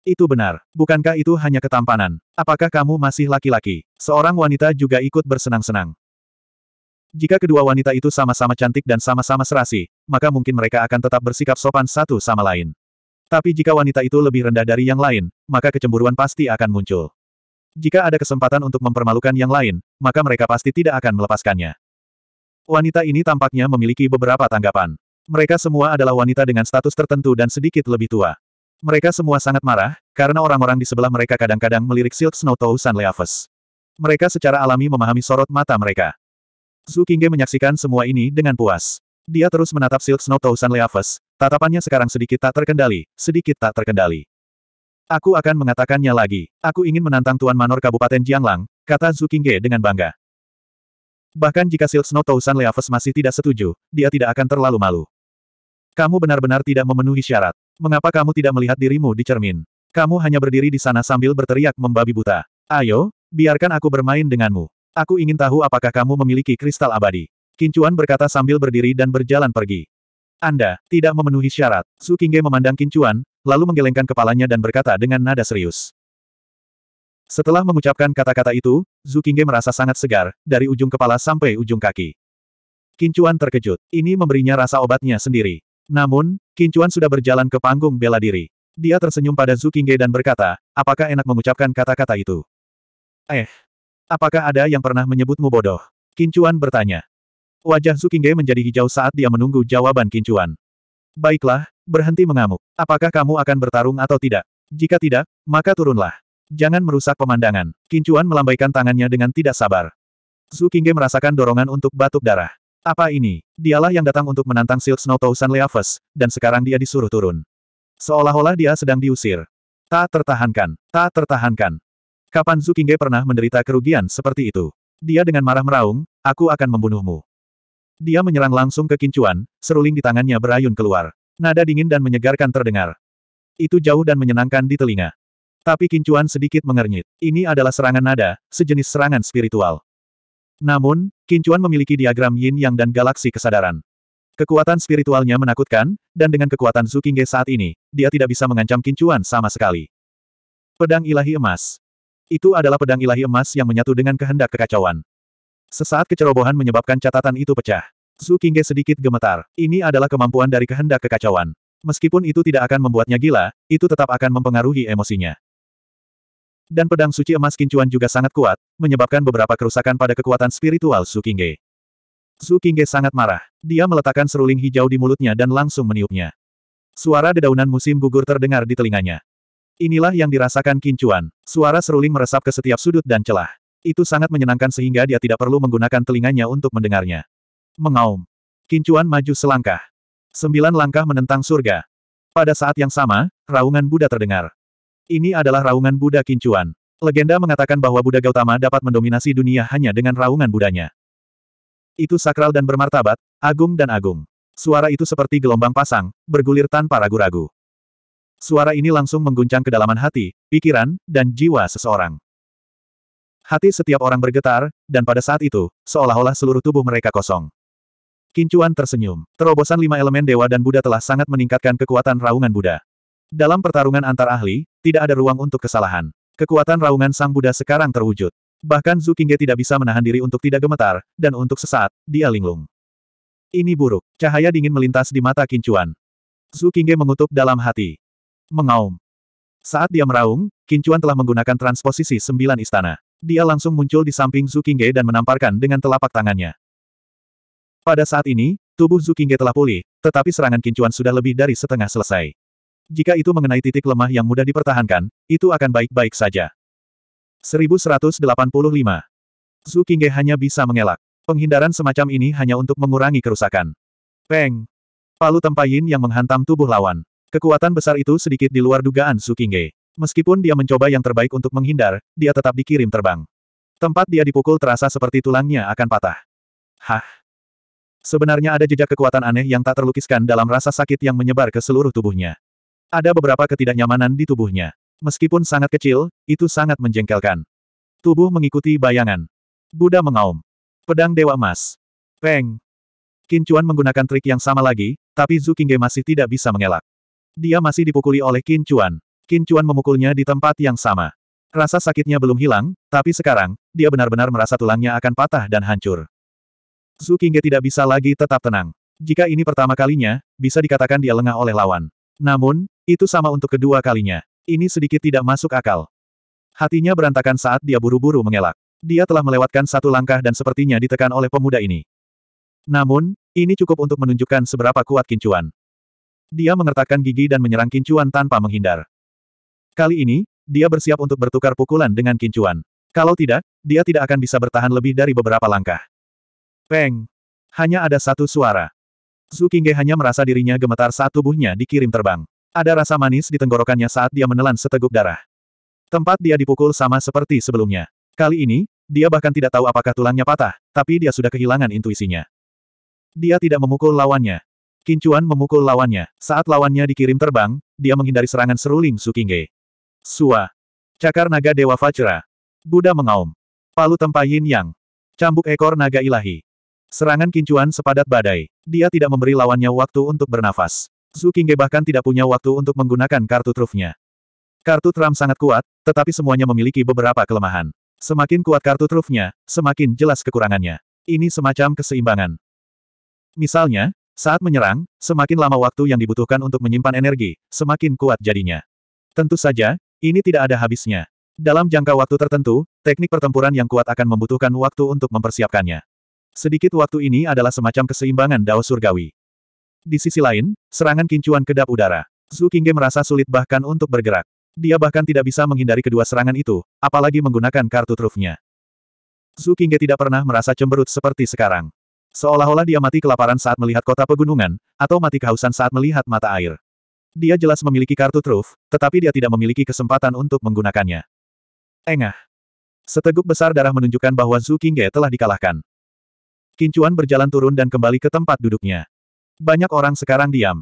Itu benar. Bukankah itu hanya ketampanan? Apakah kamu masih laki-laki? Seorang wanita juga ikut bersenang-senang. Jika kedua wanita itu sama-sama cantik dan sama-sama serasi, maka mungkin mereka akan tetap bersikap sopan satu sama lain. Tapi jika wanita itu lebih rendah dari yang lain, maka kecemburuan pasti akan muncul. Jika ada kesempatan untuk mempermalukan yang lain, maka mereka pasti tidak akan melepaskannya. Wanita ini tampaknya memiliki beberapa tanggapan. Mereka semua adalah wanita dengan status tertentu dan sedikit lebih tua. Mereka semua sangat marah, karena orang-orang di sebelah mereka kadang-kadang melirik Silk Snow Tow San Leaves. Mereka secara alami memahami sorot mata mereka. Zhu Qingge menyaksikan semua ini dengan puas. Dia terus menatap Silk Snow Tausan Leaves, tatapannya sekarang sedikit tak terkendali, sedikit tak terkendali. Aku akan mengatakannya lagi, aku ingin menantang Tuan Manor Kabupaten Jianglang, kata Zhu Qingge dengan bangga. Bahkan jika Silk Snow Tausan Leaves masih tidak setuju, dia tidak akan terlalu malu. Kamu benar-benar tidak memenuhi syarat. Mengapa kamu tidak melihat dirimu di cermin? Kamu hanya berdiri di sana sambil berteriak membabi buta. Ayo, biarkan aku bermain denganmu. Aku ingin tahu apakah kamu memiliki kristal abadi. Kincuan berkata sambil berdiri dan berjalan pergi. Anda, tidak memenuhi syarat. Su Kingge memandang Kincuan, lalu menggelengkan kepalanya dan berkata dengan nada serius. Setelah mengucapkan kata-kata itu, Su Kingge merasa sangat segar, dari ujung kepala sampai ujung kaki. Kincuan terkejut. Ini memberinya rasa obatnya sendiri. Namun, Kincuan sudah berjalan ke panggung bela diri. Dia tersenyum pada Su Kingge dan berkata, apakah enak mengucapkan kata-kata itu? Eh, Apakah ada yang pernah menyebutmu bodoh? Kincuan bertanya. Wajah Zukingge menjadi hijau saat dia menunggu jawaban Kincuan. Baiklah, berhenti mengamuk. Apakah kamu akan bertarung atau tidak? Jika tidak, maka turunlah. Jangan merusak pemandangan. Kincuan melambaikan tangannya dengan tidak sabar. Zukingge merasakan dorongan untuk batuk darah. Apa ini? Dialah yang datang untuk menantang Silk Snow Tousan Leaves, dan sekarang dia disuruh turun. Seolah-olah dia sedang diusir. Tak tertahankan, tak tertahankan. Kapan Zukinge pernah menderita kerugian seperti itu? Dia dengan marah meraung, aku akan membunuhmu. Dia menyerang langsung ke Kincuan, seruling di tangannya berayun keluar. Nada dingin dan menyegarkan terdengar. Itu jauh dan menyenangkan di telinga. Tapi Kincuan sedikit mengernyit. Ini adalah serangan nada, sejenis serangan spiritual. Namun, Kincuan memiliki diagram yin yang dan galaksi kesadaran. Kekuatan spiritualnya menakutkan, dan dengan kekuatan Zukinge saat ini, dia tidak bisa mengancam Kincuan sama sekali. Pedang ilahi emas. Itu adalah pedang ilahi emas yang menyatu dengan kehendak kekacauan. Sesaat kecerobohan menyebabkan catatan itu pecah. Zhu Qingge sedikit gemetar. Ini adalah kemampuan dari kehendak kekacauan. Meskipun itu tidak akan membuatnya gila, itu tetap akan mempengaruhi emosinya. Dan pedang suci emas kincuan juga sangat kuat, menyebabkan beberapa kerusakan pada kekuatan spiritual Zhu Qingge. Zhu Qingge sangat marah. Dia meletakkan seruling hijau di mulutnya dan langsung meniupnya. Suara dedaunan musim gugur terdengar di telinganya. Inilah yang dirasakan Kincuan. Suara seruling meresap ke setiap sudut dan celah. Itu sangat menyenangkan sehingga dia tidak perlu menggunakan telinganya untuk mendengarnya. Mengaum. Kincuan maju selangkah. Sembilan langkah menentang surga. Pada saat yang sama, raungan Buddha terdengar. Ini adalah raungan Buddha Kincuan. Legenda mengatakan bahwa Buddha Gautama dapat mendominasi dunia hanya dengan raungan Budanya. Itu sakral dan bermartabat, agung dan agung. Suara itu seperti gelombang pasang, bergulir tanpa ragu-ragu. Suara ini langsung mengguncang kedalaman hati, pikiran, dan jiwa seseorang. Hati setiap orang bergetar, dan pada saat itu, seolah-olah seluruh tubuh mereka kosong. Kincuan tersenyum. Terobosan lima elemen dewa dan Buddha telah sangat meningkatkan kekuatan raungan Buddha. Dalam pertarungan antar ahli, tidak ada ruang untuk kesalahan. Kekuatan raungan sang Buddha sekarang terwujud. Bahkan Zhu tidak bisa menahan diri untuk tidak gemetar, dan untuk sesaat, dia linglung. Ini buruk. Cahaya dingin melintas di mata Kincuan. Zhu mengutuk dalam hati. Mengaum. Saat dia meraung, Kincuan telah menggunakan transposisi sembilan istana. Dia langsung muncul di samping Zukinge dan menamparkan dengan telapak tangannya. Pada saat ini, tubuh Zukinge telah pulih, tetapi serangan Kincuan sudah lebih dari setengah selesai. Jika itu mengenai titik lemah yang mudah dipertahankan, itu akan baik-baik saja. 1185. Zhu hanya bisa mengelak. Penghindaran semacam ini hanya untuk mengurangi kerusakan. Peng! Palu tempayin yang menghantam tubuh lawan. Kekuatan besar itu sedikit di luar dugaan Su Qingge. Meskipun dia mencoba yang terbaik untuk menghindar, dia tetap dikirim terbang. Tempat dia dipukul terasa seperti tulangnya akan patah. Hah? Sebenarnya ada jejak kekuatan aneh yang tak terlukiskan dalam rasa sakit yang menyebar ke seluruh tubuhnya. Ada beberapa ketidaknyamanan di tubuhnya. Meskipun sangat kecil, itu sangat menjengkelkan. Tubuh mengikuti bayangan. Buddha mengaum. Pedang Dewa Emas. Peng. Kincuan menggunakan trik yang sama lagi, tapi Zhu Qingge masih tidak bisa mengelak. Dia masih dipukuli oleh Qin Chuan. Qin Chuan memukulnya di tempat yang sama. Rasa sakitnya belum hilang, tapi sekarang, dia benar-benar merasa tulangnya akan patah dan hancur. Zhu Qingge tidak bisa lagi tetap tenang. Jika ini pertama kalinya, bisa dikatakan dia lengah oleh lawan. Namun, itu sama untuk kedua kalinya. Ini sedikit tidak masuk akal. Hatinya berantakan saat dia buru-buru mengelak. Dia telah melewatkan satu langkah dan sepertinya ditekan oleh pemuda ini. Namun, ini cukup untuk menunjukkan seberapa kuat kincuan. Dia mengertakkan gigi dan menyerang Kincuan tanpa menghindar. Kali ini, dia bersiap untuk bertukar pukulan dengan Kincuan. Kalau tidak, dia tidak akan bisa bertahan lebih dari beberapa langkah. Peng! Hanya ada satu suara. Zhu Qingge hanya merasa dirinya gemetar saat tubuhnya dikirim terbang. Ada rasa manis di tenggorokannya saat dia menelan seteguk darah. Tempat dia dipukul sama seperti sebelumnya. Kali ini, dia bahkan tidak tahu apakah tulangnya patah, tapi dia sudah kehilangan intuisinya. Dia tidak memukul lawannya. Kincuan memukul lawannya. Saat lawannya dikirim terbang, dia menghindari serangan seruling Sukinge. Sua. Cakar naga Dewa Fajra. Buddha mengaum. Palu tempa yin yang. Cambuk ekor naga ilahi. Serangan kincuan sepadat badai. Dia tidak memberi lawannya waktu untuk bernafas. Sukinge bahkan tidak punya waktu untuk menggunakan kartu trufnya. Kartu trump sangat kuat, tetapi semuanya memiliki beberapa kelemahan. Semakin kuat kartu trufnya, semakin jelas kekurangannya. Ini semacam keseimbangan. Misalnya, saat menyerang, semakin lama waktu yang dibutuhkan untuk menyimpan energi, semakin kuat jadinya. Tentu saja, ini tidak ada habisnya. Dalam jangka waktu tertentu, teknik pertempuran yang kuat akan membutuhkan waktu untuk mempersiapkannya. Sedikit waktu ini adalah semacam keseimbangan Dao Surgawi. Di sisi lain, serangan kincuan kedap udara. Zhu Qingge merasa sulit bahkan untuk bergerak. Dia bahkan tidak bisa menghindari kedua serangan itu, apalagi menggunakan kartu trufnya. Zhu Qingge tidak pernah merasa cemberut seperti sekarang. Seolah-olah dia mati kelaparan saat melihat kota pegunungan, atau mati kehausan saat melihat mata air. Dia jelas memiliki kartu truf, tetapi dia tidak memiliki kesempatan untuk menggunakannya. Engah. Seteguk besar darah menunjukkan bahwa Zhu Qingge telah dikalahkan. Kincuan berjalan turun dan kembali ke tempat duduknya. Banyak orang sekarang diam.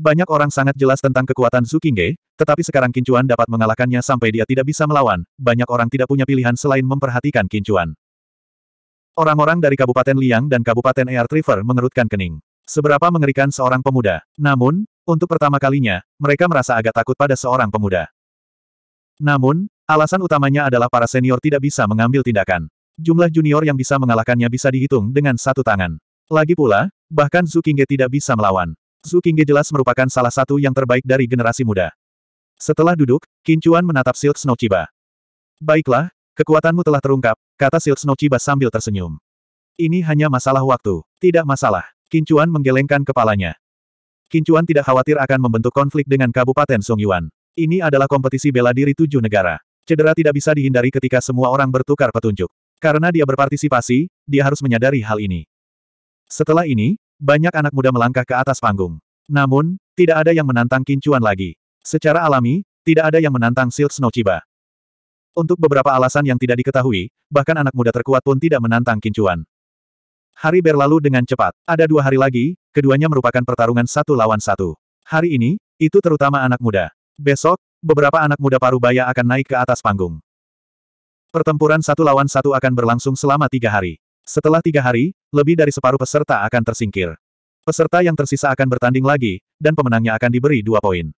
Banyak orang sangat jelas tentang kekuatan Zhu Qingge, tetapi sekarang Kincuan dapat mengalahkannya sampai dia tidak bisa melawan, banyak orang tidak punya pilihan selain memperhatikan Kincuan. Orang-orang dari Kabupaten Liang dan Kabupaten Air River mengerutkan kening. Seberapa mengerikan seorang pemuda. Namun, untuk pertama kalinya, mereka merasa agak takut pada seorang pemuda. Namun, alasan utamanya adalah para senior tidak bisa mengambil tindakan. Jumlah junior yang bisa mengalahkannya bisa dihitung dengan satu tangan. Lagi pula, bahkan Zhu tidak bisa melawan. Zhu jelas merupakan salah satu yang terbaik dari generasi muda. Setelah duduk, Kincuan menatap Silk Snow Chiba. Baiklah, Kekuatanmu telah terungkap, kata Silk Snow sambil tersenyum. Ini hanya masalah waktu. Tidak masalah. Kincuan menggelengkan kepalanya. Kincuan tidak khawatir akan membentuk konflik dengan Kabupaten Songyuan. Ini adalah kompetisi bela diri tujuh negara. Cedera tidak bisa dihindari ketika semua orang bertukar petunjuk. Karena dia berpartisipasi, dia harus menyadari hal ini. Setelah ini, banyak anak muda melangkah ke atas panggung. Namun, tidak ada yang menantang Kincuan lagi. Secara alami, tidak ada yang menantang Silk Snow untuk beberapa alasan yang tidak diketahui, bahkan anak muda terkuat pun tidak menantang Kincuan. Hari berlalu dengan cepat. Ada dua hari lagi, keduanya merupakan pertarungan satu lawan satu. Hari ini, itu terutama anak muda. Besok, beberapa anak muda parubaya akan naik ke atas panggung. Pertempuran satu lawan satu akan berlangsung selama tiga hari. Setelah tiga hari, lebih dari separuh peserta akan tersingkir. Peserta yang tersisa akan bertanding lagi, dan pemenangnya akan diberi dua poin.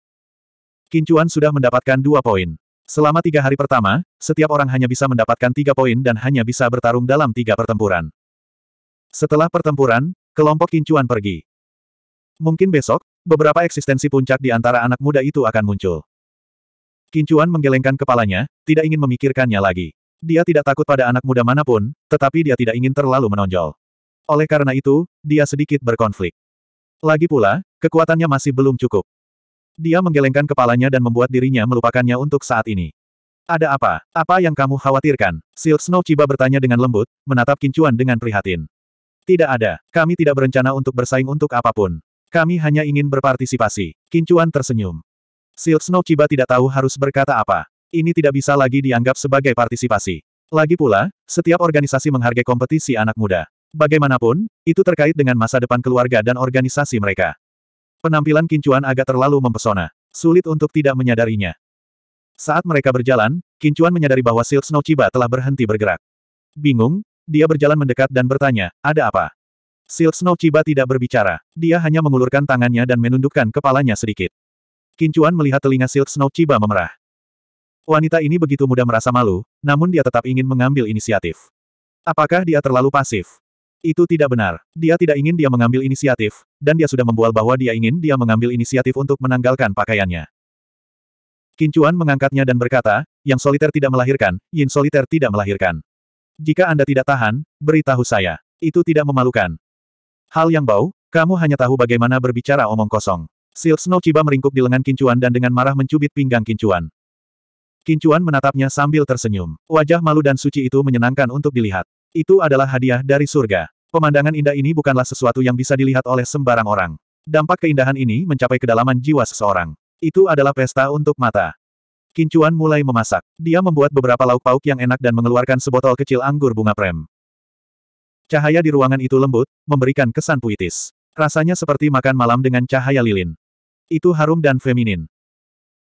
Kincuan sudah mendapatkan dua poin. Selama tiga hari pertama, setiap orang hanya bisa mendapatkan tiga poin dan hanya bisa bertarung dalam tiga pertempuran. Setelah pertempuran, kelompok kincuan pergi. Mungkin besok, beberapa eksistensi puncak di antara anak muda itu akan muncul. Kincuan menggelengkan kepalanya, tidak ingin memikirkannya lagi. Dia tidak takut pada anak muda manapun, tetapi dia tidak ingin terlalu menonjol. Oleh karena itu, dia sedikit berkonflik. Lagi pula, kekuatannya masih belum cukup. Dia menggelengkan kepalanya dan membuat dirinya melupakannya untuk saat ini. Ada apa? Apa yang kamu khawatirkan? Silk Snow Chiba bertanya dengan lembut, menatap Kincuan dengan prihatin. Tidak ada. Kami tidak berencana untuk bersaing untuk apapun. Kami hanya ingin berpartisipasi. Kincuan tersenyum. Silk Snow Chiba tidak tahu harus berkata apa. Ini tidak bisa lagi dianggap sebagai partisipasi. Lagi pula, setiap organisasi menghargai kompetisi anak muda. Bagaimanapun, itu terkait dengan masa depan keluarga dan organisasi mereka. Penampilan Kincuan agak terlalu mempesona. Sulit untuk tidak menyadarinya. Saat mereka berjalan, Kincuan menyadari bahwa Silk Snow Chiba telah berhenti bergerak. Bingung, dia berjalan mendekat dan bertanya, ada apa? Silk Snow Chiba tidak berbicara. Dia hanya mengulurkan tangannya dan menundukkan kepalanya sedikit. Kincuan melihat telinga Silk Snow Chiba memerah. Wanita ini begitu mudah merasa malu, namun dia tetap ingin mengambil inisiatif. Apakah dia terlalu pasif? Itu tidak benar. Dia tidak ingin dia mengambil inisiatif, dan dia sudah membual bahwa dia ingin dia mengambil inisiatif untuk menanggalkan pakaiannya. Kincuan mengangkatnya dan berkata, yang soliter tidak melahirkan, yin soliter tidak melahirkan. Jika Anda tidak tahan, beritahu saya. Itu tidak memalukan. Hal yang bau, kamu hanya tahu bagaimana berbicara omong kosong. Silk Snow Chiba meringkuk di lengan Kincuan dan dengan marah mencubit pinggang Kincuan. Kincuan menatapnya sambil tersenyum. Wajah malu dan suci itu menyenangkan untuk dilihat. Itu adalah hadiah dari surga. Pemandangan indah ini bukanlah sesuatu yang bisa dilihat oleh sembarang orang. Dampak keindahan ini mencapai kedalaman jiwa seseorang. Itu adalah pesta untuk mata. Kincuan mulai memasak. Dia membuat beberapa lauk pauk yang enak dan mengeluarkan sebotol kecil anggur bunga prem. Cahaya di ruangan itu lembut, memberikan kesan puitis. Rasanya seperti makan malam dengan cahaya lilin. Itu harum dan feminin.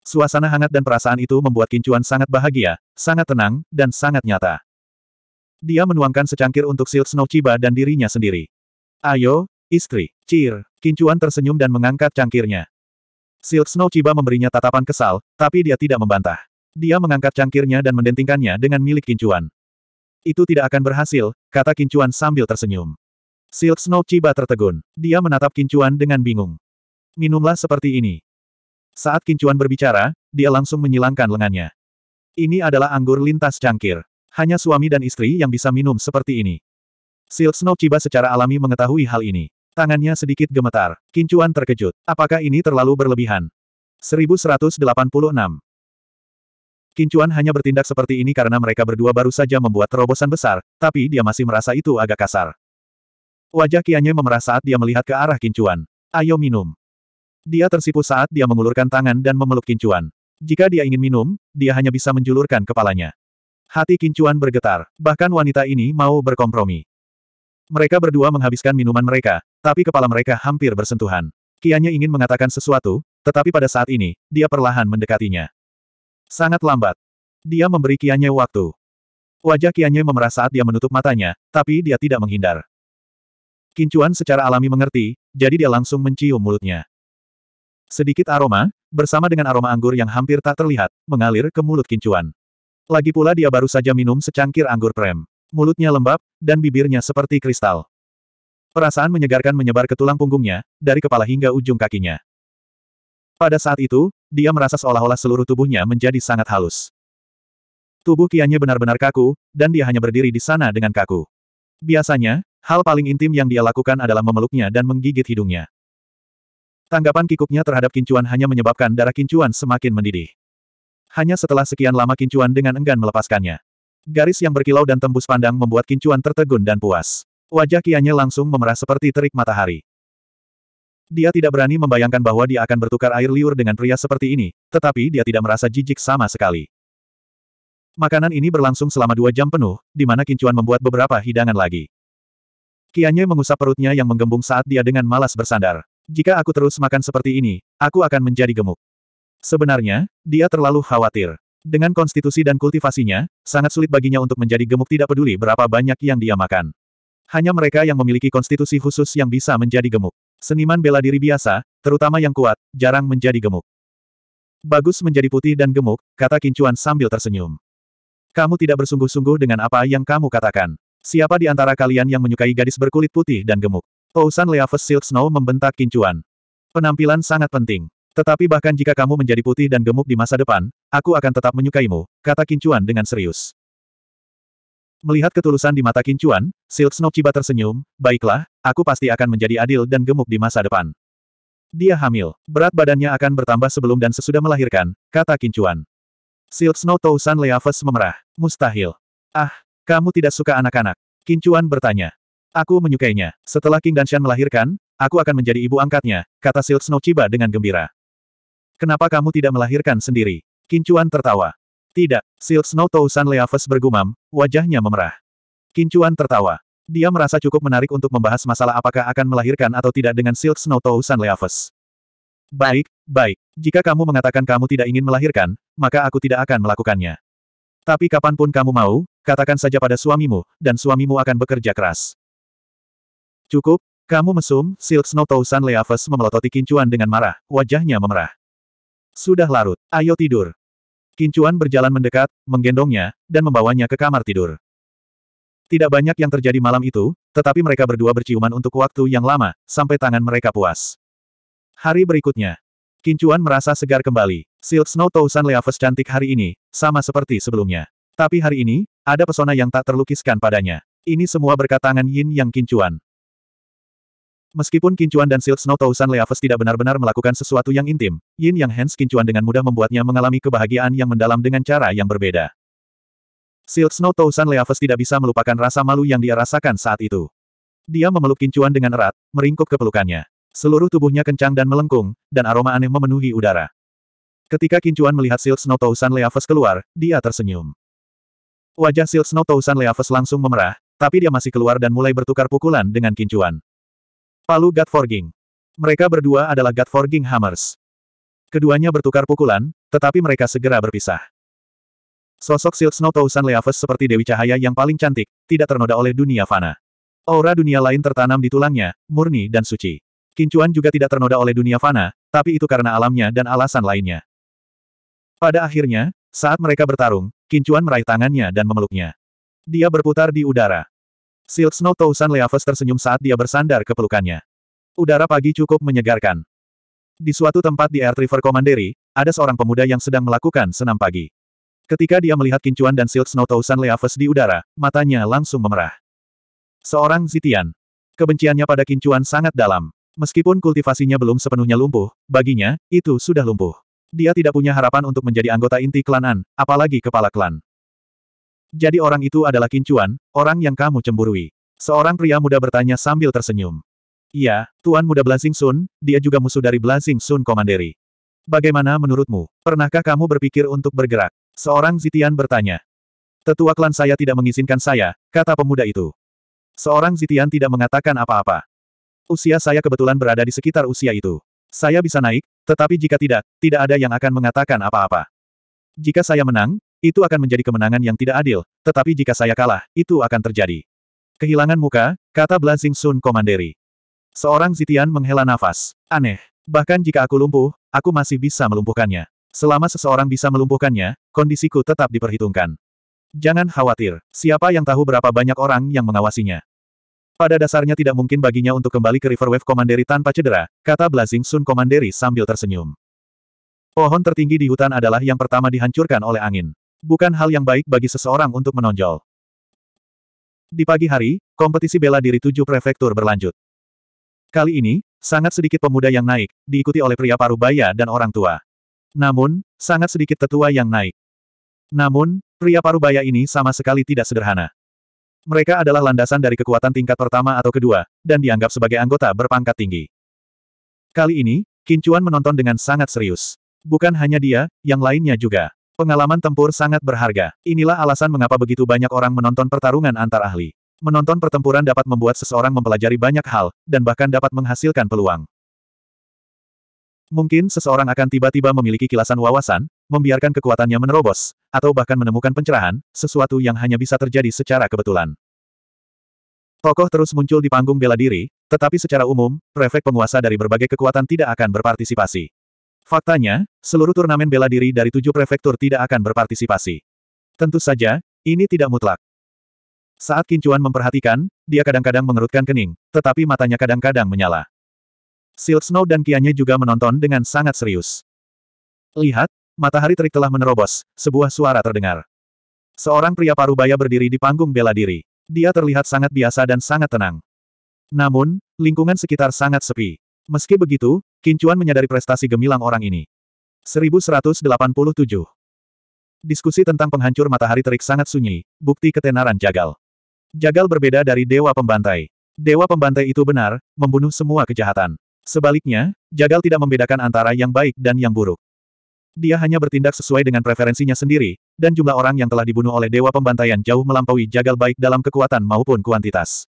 Suasana hangat dan perasaan itu membuat Kincuan sangat bahagia, sangat tenang, dan sangat nyata. Dia menuangkan secangkir untuk Silk Snow Chiba dan dirinya sendiri. Ayo, istri, cheer! Kincuan tersenyum dan mengangkat cangkirnya. Silk Snow Chiba memberinya tatapan kesal, tapi dia tidak membantah. Dia mengangkat cangkirnya dan mendentingkannya dengan milik Kincuan. Itu tidak akan berhasil, kata Kincuan sambil tersenyum. Silk Snow Chiba tertegun. Dia menatap Kincuan dengan bingung. Minumlah seperti ini. Saat Kincuan berbicara, dia langsung menyilangkan lengannya. Ini adalah anggur lintas cangkir. Hanya suami dan istri yang bisa minum seperti ini. Silk Snow Chiba secara alami mengetahui hal ini. Tangannya sedikit gemetar. Kincuan terkejut. Apakah ini terlalu berlebihan? 1186. Kincuan hanya bertindak seperti ini karena mereka berdua baru saja membuat terobosan besar, tapi dia masih merasa itu agak kasar. Wajah Kianye memerah saat dia melihat ke arah Kincuan. Ayo minum. Dia tersipu saat dia mengulurkan tangan dan memeluk Kincuan. Jika dia ingin minum, dia hanya bisa menjulurkan kepalanya. Hati Kincuan bergetar, bahkan wanita ini mau berkompromi. Mereka berdua menghabiskan minuman mereka, tapi kepala mereka hampir bersentuhan. Kianya ingin mengatakan sesuatu, tetapi pada saat ini, dia perlahan mendekatinya. Sangat lambat. Dia memberi Kianya waktu. Wajah Kianya memerah saat dia menutup matanya, tapi dia tidak menghindar. Kincuan secara alami mengerti, jadi dia langsung mencium mulutnya. Sedikit aroma, bersama dengan aroma anggur yang hampir tak terlihat, mengalir ke mulut Kincuan. Lagi pula dia baru saja minum secangkir anggur prem, Mulutnya lembab, dan bibirnya seperti kristal. Perasaan menyegarkan menyebar ke tulang punggungnya, dari kepala hingga ujung kakinya. Pada saat itu, dia merasa seolah-olah seluruh tubuhnya menjadi sangat halus. Tubuh Kiannya benar-benar kaku, dan dia hanya berdiri di sana dengan kaku. Biasanya, hal paling intim yang dia lakukan adalah memeluknya dan menggigit hidungnya. Tanggapan kikuknya terhadap kincuan hanya menyebabkan darah kincuan semakin mendidih hanya setelah sekian lama Kincuan dengan enggan melepaskannya. Garis yang berkilau dan tembus pandang membuat Kincuan tertegun dan puas. Wajah kiannya langsung memerah seperti terik matahari. Dia tidak berani membayangkan bahwa dia akan bertukar air liur dengan pria seperti ini, tetapi dia tidak merasa jijik sama sekali. Makanan ini berlangsung selama dua jam penuh, di mana Kincuan membuat beberapa hidangan lagi. Kianye mengusap perutnya yang menggembung saat dia dengan malas bersandar. Jika aku terus makan seperti ini, aku akan menjadi gemuk. Sebenarnya, dia terlalu khawatir. Dengan konstitusi dan kultivasinya, sangat sulit baginya untuk menjadi gemuk tidak peduli berapa banyak yang dia makan. Hanya mereka yang memiliki konstitusi khusus yang bisa menjadi gemuk. Seniman bela diri biasa, terutama yang kuat, jarang menjadi gemuk. Bagus menjadi putih dan gemuk, kata Kincuan sambil tersenyum. Kamu tidak bersungguh-sungguh dengan apa yang kamu katakan. Siapa di antara kalian yang menyukai gadis berkulit putih dan gemuk? Pousan Leaves Silk Snow membentak Kincuan. Penampilan sangat penting. Tetapi bahkan jika kamu menjadi putih dan gemuk di masa depan, aku akan tetap menyukaimu, kata Kincuan dengan serius. Melihat ketulusan di mata Kincuan, Silk Snow Chiba tersenyum, baiklah, aku pasti akan menjadi adil dan gemuk di masa depan. Dia hamil, berat badannya akan bertambah sebelum dan sesudah melahirkan, kata Kincuan. Silk Snow Tousan Leaves memerah, mustahil. Ah, kamu tidak suka anak-anak? Kincuan bertanya. Aku menyukainya. Setelah King Danshan melahirkan, aku akan menjadi ibu angkatnya, kata Silk Snow Chiba dengan gembira. Kenapa kamu tidak melahirkan sendiri? Kincuan tertawa. Tidak, Silk Snow Tousan Leaves bergumam, wajahnya memerah. Kincuan tertawa. Dia merasa cukup menarik untuk membahas masalah apakah akan melahirkan atau tidak dengan Silk Snow Tousan Leaves. Baik, baik. Jika kamu mengatakan kamu tidak ingin melahirkan, maka aku tidak akan melakukannya. Tapi kapanpun kamu mau, katakan saja pada suamimu, dan suamimu akan bekerja keras. Cukup, kamu mesum, Silk Snow Tousan Leaves memelototi kincuan dengan marah, wajahnya memerah. Sudah larut. Ayo tidur. Kincuan berjalan mendekat, menggendongnya, dan membawanya ke kamar tidur. Tidak banyak yang terjadi malam itu, tetapi mereka berdua berciuman untuk waktu yang lama, sampai tangan mereka puas. Hari berikutnya, Kincuan merasa segar kembali. Silk Snow Tousan Leaves cantik hari ini, sama seperti sebelumnya. Tapi hari ini, ada pesona yang tak terlukiskan padanya. Ini semua berkat tangan Yin Yang Kincuan. Meskipun Kincuan dan Silk Snow Tousan Leaves tidak benar-benar melakukan sesuatu yang intim, Yin Yang Hands Kincuan dengan mudah membuatnya mengalami kebahagiaan yang mendalam dengan cara yang berbeda. Silk Snow Tousan Leaves tidak bisa melupakan rasa malu yang dia rasakan saat itu. Dia memeluk Kincuan dengan erat, meringkuk ke pelukannya. Seluruh tubuhnya kencang dan melengkung, dan aroma aneh memenuhi udara. Ketika Kincuan melihat Silk Snow Tousan Leaves keluar, dia tersenyum. Wajah Silk Snow Tousan Leaves langsung memerah, tapi dia masih keluar dan mulai bertukar pukulan dengan Kincuan. Palu God Forging. Mereka berdua adalah God Forging Hammers. Keduanya bertukar pukulan, tetapi mereka segera berpisah. Sosok Silk Snow Tousan Leaves seperti Dewi Cahaya yang paling cantik, tidak ternoda oleh dunia fana. Aura dunia lain tertanam di tulangnya, murni dan suci. Kincuan juga tidak ternoda oleh dunia fana, tapi itu karena alamnya dan alasan lainnya. Pada akhirnya, saat mereka bertarung, Kincuan meraih tangannya dan memeluknya. Dia berputar di udara. Silk Snow Tousan Leaves tersenyum saat dia bersandar ke pelukannya. Udara pagi cukup menyegarkan. Di suatu tempat di Air River Commandery, ada seorang pemuda yang sedang melakukan senam pagi. Ketika dia melihat kincuan dan Silk Snow Tousan Leaves di udara, matanya langsung memerah. Seorang Zitian. Kebenciannya pada kincuan sangat dalam. Meskipun kultivasinya belum sepenuhnya lumpuh, baginya, itu sudah lumpuh. Dia tidak punya harapan untuk menjadi anggota inti klanan, apalagi kepala klan. Jadi orang itu adalah kincuan, orang yang kamu cemburui. Seorang pria muda bertanya sambil tersenyum. Iya, Tuan Muda Blazing Sun, dia juga musuh dari Blazing Sun Komanderi. Bagaimana menurutmu? Pernahkah kamu berpikir untuk bergerak? Seorang Zitian bertanya. Tetua klan saya tidak mengizinkan saya, kata pemuda itu. Seorang Zitian tidak mengatakan apa-apa. Usia saya kebetulan berada di sekitar usia itu. Saya bisa naik, tetapi jika tidak, tidak ada yang akan mengatakan apa-apa. Jika saya menang, itu akan menjadi kemenangan yang tidak adil, tetapi jika saya kalah, itu akan terjadi. Kehilangan muka, kata Blazing Sun Komanderi. Seorang Zitian menghela nafas. Aneh. Bahkan jika aku lumpuh, aku masih bisa melumpuhkannya. Selama seseorang bisa melumpuhkannya, kondisiku tetap diperhitungkan. Jangan khawatir, siapa yang tahu berapa banyak orang yang mengawasinya. Pada dasarnya tidak mungkin baginya untuk kembali ke Riverwave Commandery tanpa cedera, kata Blazing Sun Commandery sambil tersenyum. Pohon tertinggi di hutan adalah yang pertama dihancurkan oleh angin. Bukan hal yang baik bagi seseorang untuk menonjol. Di pagi hari, kompetisi bela diri tujuh prefektur berlanjut. Kali ini, sangat sedikit pemuda yang naik, diikuti oleh pria Parubaya dan orang tua. Namun, sangat sedikit tetua yang naik. Namun, pria Parubaya ini sama sekali tidak sederhana. Mereka adalah landasan dari kekuatan tingkat pertama atau kedua, dan dianggap sebagai anggota berpangkat tinggi. Kali ini, Kincuan menonton dengan sangat serius. Bukan hanya dia, yang lainnya juga. Pengalaman tempur sangat berharga. Inilah alasan mengapa begitu banyak orang menonton pertarungan antar ahli. Menonton pertempuran dapat membuat seseorang mempelajari banyak hal, dan bahkan dapat menghasilkan peluang. Mungkin seseorang akan tiba-tiba memiliki kilasan wawasan, membiarkan kekuatannya menerobos, atau bahkan menemukan pencerahan, sesuatu yang hanya bisa terjadi secara kebetulan. Tokoh terus muncul di panggung bela diri, tetapi secara umum, prefek penguasa dari berbagai kekuatan tidak akan berpartisipasi. Faktanya, seluruh turnamen bela diri dari tujuh prefektur tidak akan berpartisipasi. Tentu saja, ini tidak mutlak. Saat Kincuan memperhatikan, dia kadang-kadang mengerutkan kening, tetapi matanya kadang-kadang menyala. Silk Snow dan kiannya juga menonton dengan sangat serius. Lihat, matahari terik telah menerobos, sebuah suara terdengar. Seorang pria parubaya berdiri di panggung bela diri. Dia terlihat sangat biasa dan sangat tenang. Namun, lingkungan sekitar sangat sepi. Meski begitu, Kincuan menyadari prestasi gemilang orang ini. 1187. Diskusi tentang penghancur matahari terik sangat sunyi, bukti ketenaran Jagal. Jagal berbeda dari Dewa Pembantai. Dewa Pembantai itu benar, membunuh semua kejahatan. Sebaliknya, Jagal tidak membedakan antara yang baik dan yang buruk. Dia hanya bertindak sesuai dengan preferensinya sendiri, dan jumlah orang yang telah dibunuh oleh Dewa Pembantaian jauh melampaui Jagal baik dalam kekuatan maupun kuantitas.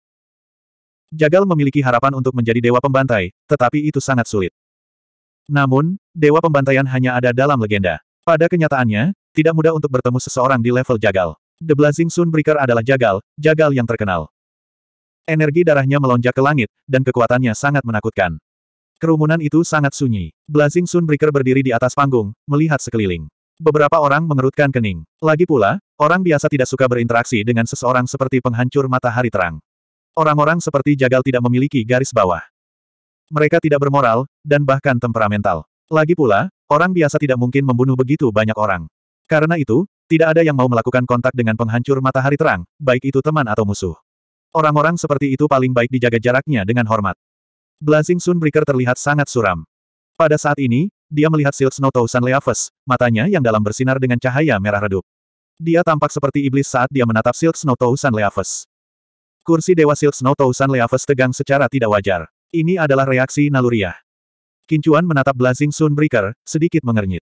Jagal memiliki harapan untuk menjadi dewa pembantai, tetapi itu sangat sulit. Namun, dewa pembantaian hanya ada dalam legenda. Pada kenyataannya, tidak mudah untuk bertemu seseorang di level Jagal. The Blazing Sun Breaker adalah Jagal, Jagal yang terkenal. Energi darahnya melonjak ke langit, dan kekuatannya sangat menakutkan. Kerumunan itu sangat sunyi. Blazing Sun Breaker berdiri di atas panggung, melihat sekeliling. Beberapa orang mengerutkan kening. Lagi pula, orang biasa tidak suka berinteraksi dengan seseorang seperti penghancur matahari terang. Orang-orang seperti Jagal tidak memiliki garis bawah. Mereka tidak bermoral, dan bahkan temperamental. Lagi pula, orang biasa tidak mungkin membunuh begitu banyak orang. Karena itu, tidak ada yang mau melakukan kontak dengan penghancur matahari terang, baik itu teman atau musuh. Orang-orang seperti itu paling baik dijaga jaraknya dengan hormat. Blazing Sunbreaker terlihat sangat suram. Pada saat ini, dia melihat Silk Snow Tausan Leaves, matanya yang dalam bersinar dengan cahaya merah redup. Dia tampak seperti iblis saat dia menatap Silk Snow Tausan Leaves. Kursi Dewa Silk Snow Tousan Leaves tegang secara tidak wajar. Ini adalah reaksi naluriah. Kincuan menatap Blazing Sunbreaker, sedikit mengernyit.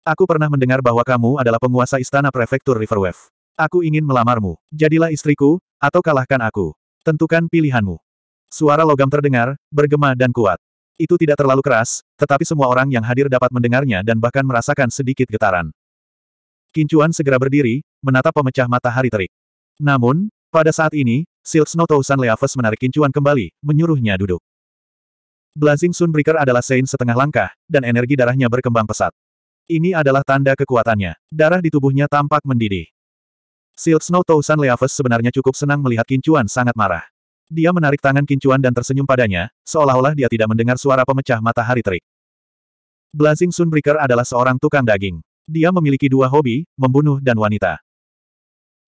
Aku pernah mendengar bahwa kamu adalah penguasa istana prefektur Riverwave. Aku ingin melamarmu. Jadilah istriku, atau kalahkan aku. Tentukan pilihanmu. Suara logam terdengar, bergema dan kuat. Itu tidak terlalu keras, tetapi semua orang yang hadir dapat mendengarnya dan bahkan merasakan sedikit getaran. Kincuan segera berdiri, menatap pemecah matahari terik. Namun, pada saat ini, Silk Snow Tousan Leaves menarik kincuan kembali, menyuruhnya duduk. Blazing Sunbreaker adalah Sein setengah langkah, dan energi darahnya berkembang pesat. Ini adalah tanda kekuatannya. Darah di tubuhnya tampak mendidih. Silk Snow Tousan Leaves sebenarnya cukup senang melihat kincuan sangat marah. Dia menarik tangan kincuan dan tersenyum padanya, seolah-olah dia tidak mendengar suara pemecah matahari terik. Blazing Sunbreaker adalah seorang tukang daging. Dia memiliki dua hobi, membunuh dan wanita.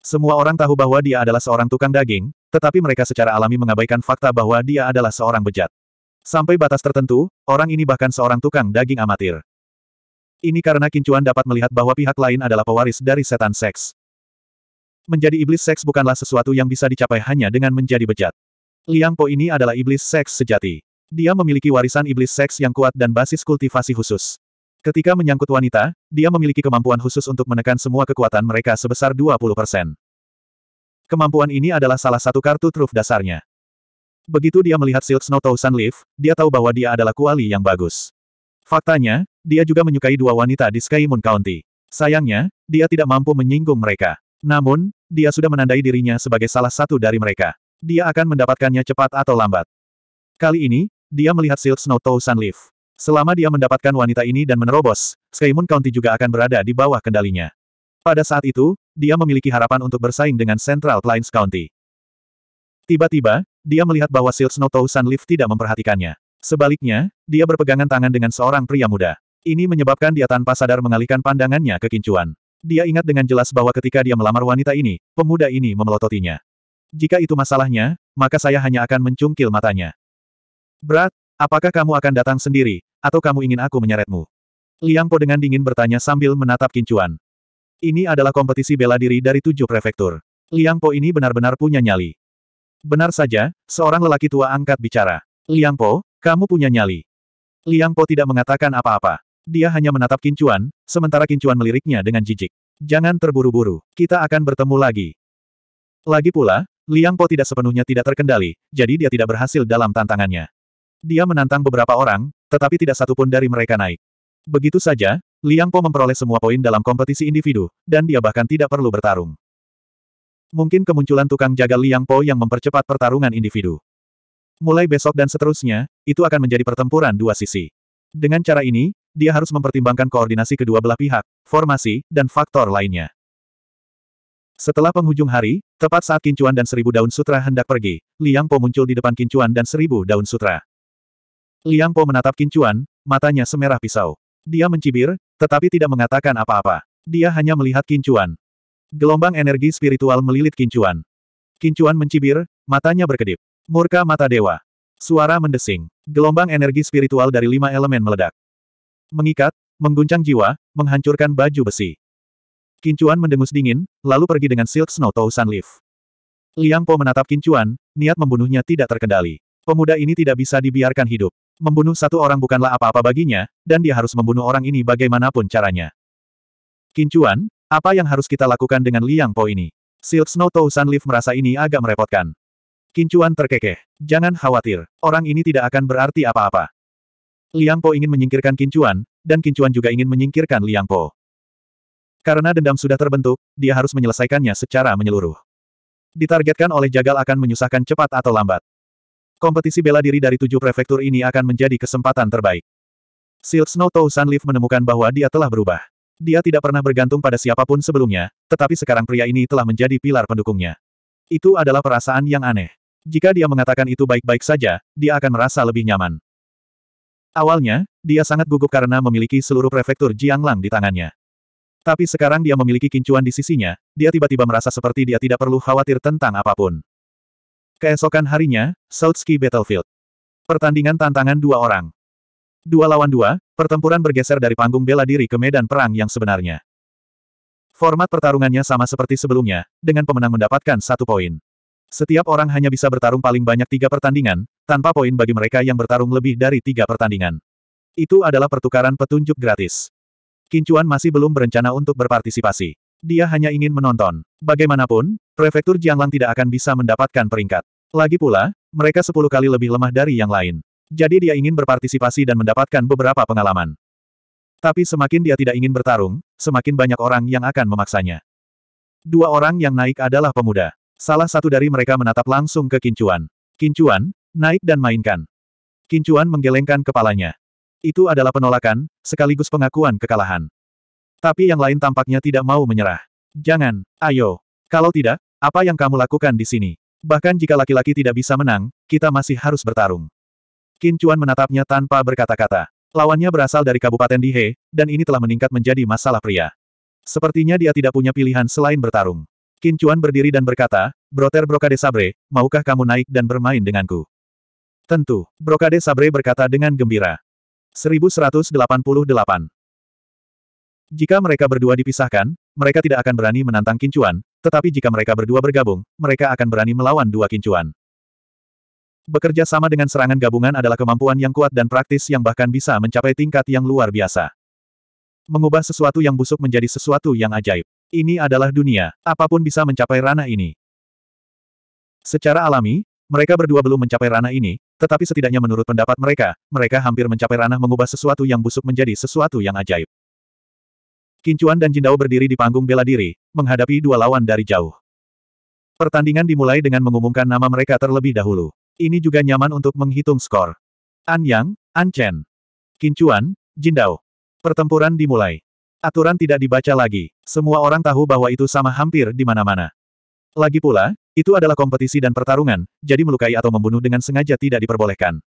Semua orang tahu bahwa dia adalah seorang tukang daging, tetapi mereka secara alami mengabaikan fakta bahwa dia adalah seorang bejat. Sampai batas tertentu, orang ini bahkan seorang tukang daging amatir. Ini karena Kincuan dapat melihat bahwa pihak lain adalah pewaris dari setan seks. Menjadi iblis seks bukanlah sesuatu yang bisa dicapai hanya dengan menjadi bejat. Liang Po ini adalah iblis seks sejati. Dia memiliki warisan iblis seks yang kuat dan basis kultivasi khusus. Ketika menyangkut wanita, dia memiliki kemampuan khusus untuk menekan semua kekuatan mereka sebesar 20%. Kemampuan ini adalah salah satu kartu truf dasarnya. Begitu dia melihat Silk Snow Thousand Leaf, dia tahu bahwa dia adalah kuali yang bagus. Faktanya, dia juga menyukai dua wanita di Sky Moon County. Sayangnya, dia tidak mampu menyinggung mereka. Namun, dia sudah menandai dirinya sebagai salah satu dari mereka. Dia akan mendapatkannya cepat atau lambat. Kali ini, dia melihat Silk Snow Thousand Leaf. Selama dia mendapatkan wanita ini dan menerobos, Sky Moon County juga akan berada di bawah kendalinya. Pada saat itu, dia memiliki harapan untuk bersaing dengan Central Plains County. Tiba-tiba, dia melihat bahwa Silk Snow Tou Lift tidak memperhatikannya. Sebaliknya, dia berpegangan tangan dengan seorang pria muda. Ini menyebabkan dia tanpa sadar mengalihkan pandangannya ke Kincuan. Dia ingat dengan jelas bahwa ketika dia melamar wanita ini, pemuda ini memelototinya. Jika itu masalahnya, maka saya hanya akan mencungkil matanya. Berat, apakah kamu akan datang sendiri, atau kamu ingin aku menyeretmu? Liang Po dengan dingin bertanya sambil menatap Kincuan. Ini adalah kompetisi bela diri dari tujuh prefektur. Liang Po ini benar-benar punya nyali. Benar saja, seorang lelaki tua angkat bicara. Liang Po, kamu punya nyali. Liang Po tidak mengatakan apa-apa. Dia hanya menatap Kincuan, sementara Kincuan meliriknya dengan jijik. Jangan terburu-buru, kita akan bertemu lagi. Lagi pula, Liang Po tidak sepenuhnya tidak terkendali, jadi dia tidak berhasil dalam tantangannya. Dia menantang beberapa orang, tetapi tidak satupun dari mereka naik. Begitu saja, Liang Po memperoleh semua poin dalam kompetisi individu, dan dia bahkan tidak perlu bertarung. Mungkin kemunculan tukang jaga Liang Po yang mempercepat pertarungan individu. Mulai besok dan seterusnya, itu akan menjadi pertempuran dua sisi. Dengan cara ini, dia harus mempertimbangkan koordinasi kedua belah pihak, formasi, dan faktor lainnya. Setelah penghujung hari, tepat saat kincuan dan seribu daun sutra hendak pergi, Liang Po muncul di depan kincuan dan seribu daun sutra. Liang Po menatap kincuan, matanya semerah pisau. Dia mencibir, tetapi tidak mengatakan apa-apa. Dia hanya melihat kincuan. Gelombang energi spiritual melilit kincuan. Kincuan mencibir, matanya berkedip. Murka mata dewa. Suara mendesing. Gelombang energi spiritual dari lima elemen meledak. Mengikat, mengguncang jiwa, menghancurkan baju besi. Kincuan mendengus dingin, lalu pergi dengan Silk Snow Sun Leaf. Liang Po menatap Kincuan, niat membunuhnya tidak terkendali. Pemuda ini tidak bisa dibiarkan hidup. Membunuh satu orang bukanlah apa-apa baginya, dan dia harus membunuh orang ini bagaimanapun caranya. Kincuan, apa yang harus kita lakukan dengan Liang Po ini? Silk Snow Tou San Leaf merasa ini agak merepotkan. Kincuan terkekeh. Jangan khawatir, orang ini tidak akan berarti apa-apa. Liang Po ingin menyingkirkan Kincuan, dan Kincuan juga ingin menyingkirkan Liang Po. Karena dendam sudah terbentuk, dia harus menyelesaikannya secara menyeluruh. Ditargetkan oleh Jagal akan menyusahkan cepat atau lambat. Kompetisi bela diri dari tujuh prefektur ini akan menjadi kesempatan terbaik. Silk Snow Tou Sunleaf menemukan bahwa dia telah berubah. Dia tidak pernah bergantung pada siapapun sebelumnya, tetapi sekarang pria ini telah menjadi pilar pendukungnya. Itu adalah perasaan yang aneh. Jika dia mengatakan itu baik-baik saja, dia akan merasa lebih nyaman. Awalnya, dia sangat gugup karena memiliki seluruh prefektur Jianglang di tangannya. Tapi sekarang dia memiliki kincuan di sisinya, dia tiba-tiba merasa seperti dia tidak perlu khawatir tentang apapun. Keesokan harinya, Southski Battlefield. Pertandingan tantangan dua orang. Dua lawan dua, pertempuran bergeser dari panggung bela diri ke medan perang yang sebenarnya. Format pertarungannya sama seperti sebelumnya, dengan pemenang mendapatkan satu poin. Setiap orang hanya bisa bertarung paling banyak tiga pertandingan, tanpa poin bagi mereka yang bertarung lebih dari tiga pertandingan. Itu adalah pertukaran petunjuk gratis. Kincuan masih belum berencana untuk berpartisipasi. Dia hanya ingin menonton. Bagaimanapun, Prefektur Jianglang tidak akan bisa mendapatkan peringkat. Lagi pula, mereka sepuluh kali lebih lemah dari yang lain. Jadi dia ingin berpartisipasi dan mendapatkan beberapa pengalaman. Tapi semakin dia tidak ingin bertarung, semakin banyak orang yang akan memaksanya. Dua orang yang naik adalah pemuda. Salah satu dari mereka menatap langsung ke Kincuan. Kincuan, naik dan mainkan. Kincuan menggelengkan kepalanya. Itu adalah penolakan, sekaligus pengakuan kekalahan. Tapi yang lain tampaknya tidak mau menyerah. Jangan, ayo. Kalau tidak, apa yang kamu lakukan di sini? Bahkan jika laki-laki tidak bisa menang, kita masih harus bertarung. Qin Chuan menatapnya tanpa berkata-kata. Lawannya berasal dari Kabupaten Dihe, dan ini telah meningkat menjadi masalah pria. Sepertinya dia tidak punya pilihan selain bertarung. Qin Chuan berdiri dan berkata, Broter Brokade Sabre, maukah kamu naik dan bermain denganku? Tentu, Brokade Sabre berkata dengan gembira. 1188 Jika mereka berdua dipisahkan, mereka tidak akan berani menantang Qin Chuan, tetapi jika mereka berdua bergabung, mereka akan berani melawan dua kincuan. Bekerja sama dengan serangan gabungan adalah kemampuan yang kuat dan praktis yang bahkan bisa mencapai tingkat yang luar biasa. Mengubah sesuatu yang busuk menjadi sesuatu yang ajaib. Ini adalah dunia, apapun bisa mencapai ranah ini. Secara alami, mereka berdua belum mencapai ranah ini, tetapi setidaknya menurut pendapat mereka, mereka hampir mencapai ranah mengubah sesuatu yang busuk menjadi sesuatu yang ajaib. Kincuan dan Jindao berdiri di panggung bela diri, menghadapi dua lawan dari jauh. Pertandingan dimulai dengan mengumumkan nama mereka terlebih dahulu. Ini juga nyaman untuk menghitung skor. An Yang, An Chen. Kincuan, Jindao. Pertempuran dimulai. Aturan tidak dibaca lagi. Semua orang tahu bahwa itu sama hampir di mana-mana. Lagi pula, itu adalah kompetisi dan pertarungan, jadi melukai atau membunuh dengan sengaja tidak diperbolehkan.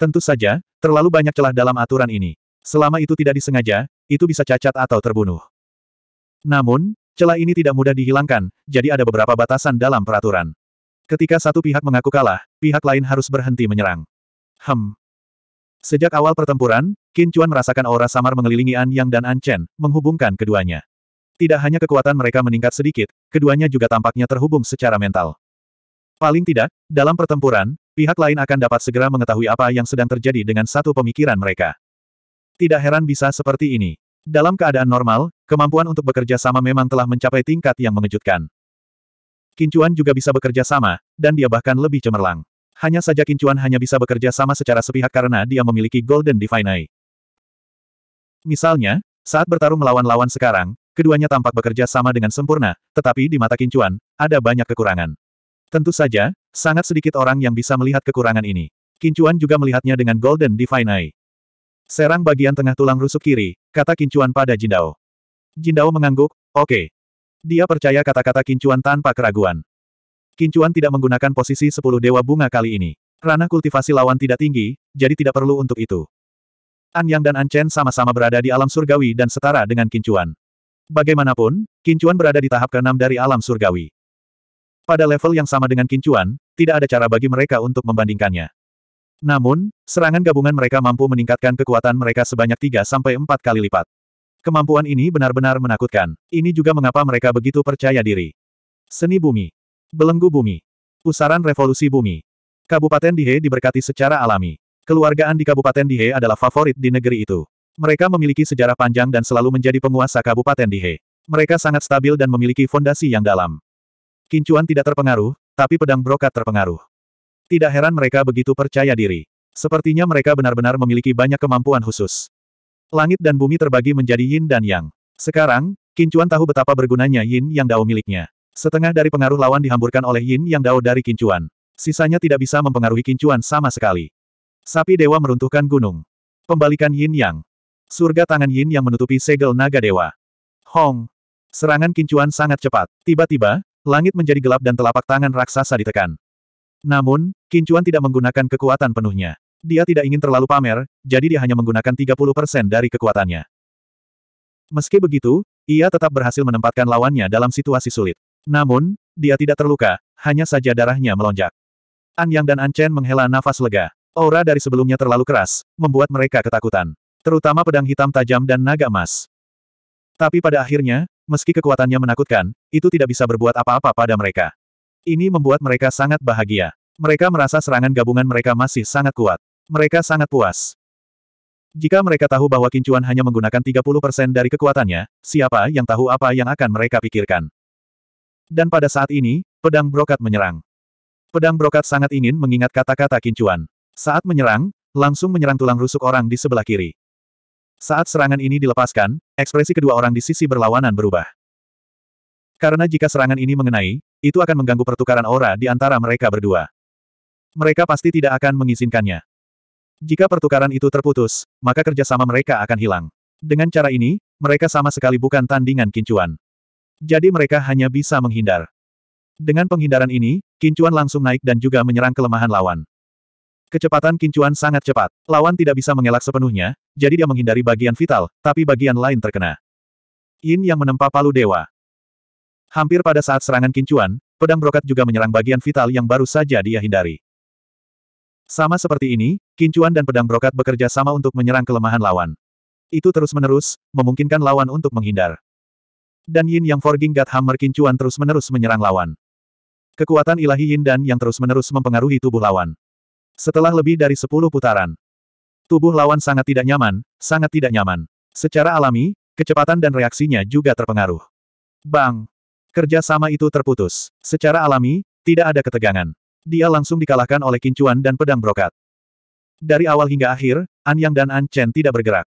Tentu saja, terlalu banyak celah dalam aturan ini. Selama itu tidak disengaja, itu bisa cacat atau terbunuh. Namun, celah ini tidak mudah dihilangkan, jadi ada beberapa batasan dalam peraturan. Ketika satu pihak mengaku kalah, pihak lain harus berhenti menyerang. Hem. Sejak awal pertempuran, Qin Chuan merasakan aura samar mengelilingi An Yang dan An Chen, menghubungkan keduanya. Tidak hanya kekuatan mereka meningkat sedikit, keduanya juga tampaknya terhubung secara mental. Paling tidak, dalam pertempuran, pihak lain akan dapat segera mengetahui apa yang sedang terjadi dengan satu pemikiran mereka. Tidak heran bisa seperti ini. Dalam keadaan normal, kemampuan untuk bekerja sama memang telah mencapai tingkat yang mengejutkan. Kincuan juga bisa bekerja sama, dan dia bahkan lebih cemerlang. Hanya saja Kincuan hanya bisa bekerja sama secara sepihak karena dia memiliki Golden Divine Eye. Misalnya, saat bertarung melawan lawan sekarang, keduanya tampak bekerja sama dengan sempurna, tetapi di mata Kincuan, ada banyak kekurangan. Tentu saja, sangat sedikit orang yang bisa melihat kekurangan ini. Kincuan juga melihatnya dengan Golden Divine Eye. Serang bagian tengah tulang rusuk kiri, kata Kincuan pada Jindao. Jindao mengangguk, oke. Okay. Dia percaya kata-kata Kincuan tanpa keraguan. Kincuan tidak menggunakan posisi sepuluh dewa bunga kali ini. Ranah kultivasi lawan tidak tinggi, jadi tidak perlu untuk itu. An Yang dan An Chen sama-sama berada di alam surgawi dan setara dengan Kincuan. Bagaimanapun, Kincuan berada di tahap keenam dari alam surgawi. Pada level yang sama dengan Kincuan, tidak ada cara bagi mereka untuk membandingkannya. Namun, serangan gabungan mereka mampu meningkatkan kekuatan mereka sebanyak 3-4 kali lipat. Kemampuan ini benar-benar menakutkan. Ini juga mengapa mereka begitu percaya diri. Seni bumi. Belenggu bumi. Pusaran revolusi bumi. Kabupaten Dihe diberkati secara alami. Keluargaan di Kabupaten Dihe adalah favorit di negeri itu. Mereka memiliki sejarah panjang dan selalu menjadi penguasa Kabupaten Dihe. Mereka sangat stabil dan memiliki fondasi yang dalam. Kincuan tidak terpengaruh, tapi pedang brokat terpengaruh. Tidak heran mereka begitu percaya diri. Sepertinya mereka benar-benar memiliki banyak kemampuan khusus. Langit dan bumi terbagi menjadi yin dan yang. Sekarang, Kincuan tahu betapa bergunanya yin yang dao miliknya. Setengah dari pengaruh lawan dihamburkan oleh yin yang dao dari Kincuan. Sisanya tidak bisa mempengaruhi Kincuan sama sekali. Sapi dewa meruntuhkan gunung. Pembalikan yin yang. Surga tangan yin yang menutupi segel naga dewa. Hong. Serangan Kincuan sangat cepat. Tiba-tiba, langit menjadi gelap dan telapak tangan raksasa ditekan. Namun, Kincuan tidak menggunakan kekuatan penuhnya. Dia tidak ingin terlalu pamer, jadi dia hanya menggunakan 30% dari kekuatannya. Meski begitu, ia tetap berhasil menempatkan lawannya dalam situasi sulit. Namun, dia tidak terluka, hanya saja darahnya melonjak. An Yang dan An Chen menghela nafas lega. Aura dari sebelumnya terlalu keras, membuat mereka ketakutan. Terutama pedang hitam tajam dan naga emas. Tapi pada akhirnya, meski kekuatannya menakutkan, itu tidak bisa berbuat apa-apa pada mereka. Ini membuat mereka sangat bahagia. Mereka merasa serangan gabungan mereka masih sangat kuat. Mereka sangat puas. Jika mereka tahu bahwa Kincuan hanya menggunakan 30% dari kekuatannya, siapa yang tahu apa yang akan mereka pikirkan. Dan pada saat ini, pedang brokat menyerang. Pedang brokat sangat ingin mengingat kata-kata Kincuan. Saat menyerang, langsung menyerang tulang rusuk orang di sebelah kiri. Saat serangan ini dilepaskan, ekspresi kedua orang di sisi berlawanan berubah. Karena jika serangan ini mengenai, itu akan mengganggu pertukaran aura di antara mereka berdua. Mereka pasti tidak akan mengizinkannya. Jika pertukaran itu terputus, maka kerjasama mereka akan hilang. Dengan cara ini, mereka sama sekali bukan tandingan kincuan. Jadi mereka hanya bisa menghindar. Dengan penghindaran ini, kincuan langsung naik dan juga menyerang kelemahan lawan. Kecepatan kincuan sangat cepat. Lawan tidak bisa mengelak sepenuhnya, jadi dia menghindari bagian vital, tapi bagian lain terkena. Yin yang menempa palu dewa. Hampir pada saat serangan kincuan, pedang brokat juga menyerang bagian vital yang baru saja dia hindari. Sama seperti ini, kincuan dan pedang brokat bekerja sama untuk menyerang kelemahan lawan. Itu terus-menerus, memungkinkan lawan untuk menghindar. Dan Yin Yang Forging God Hammer kincuan terus-menerus menyerang lawan. Kekuatan ilahi Yin dan Yang terus-menerus mempengaruhi tubuh lawan. Setelah lebih dari sepuluh putaran, tubuh lawan sangat tidak nyaman, sangat tidak nyaman. Secara alami, kecepatan dan reaksinya juga terpengaruh. Bang! Kerja sama itu terputus. Secara alami, tidak ada ketegangan. Dia langsung dikalahkan oleh kincuan dan pedang brokat. Dari awal hingga akhir, An Yang dan An Chen tidak bergerak.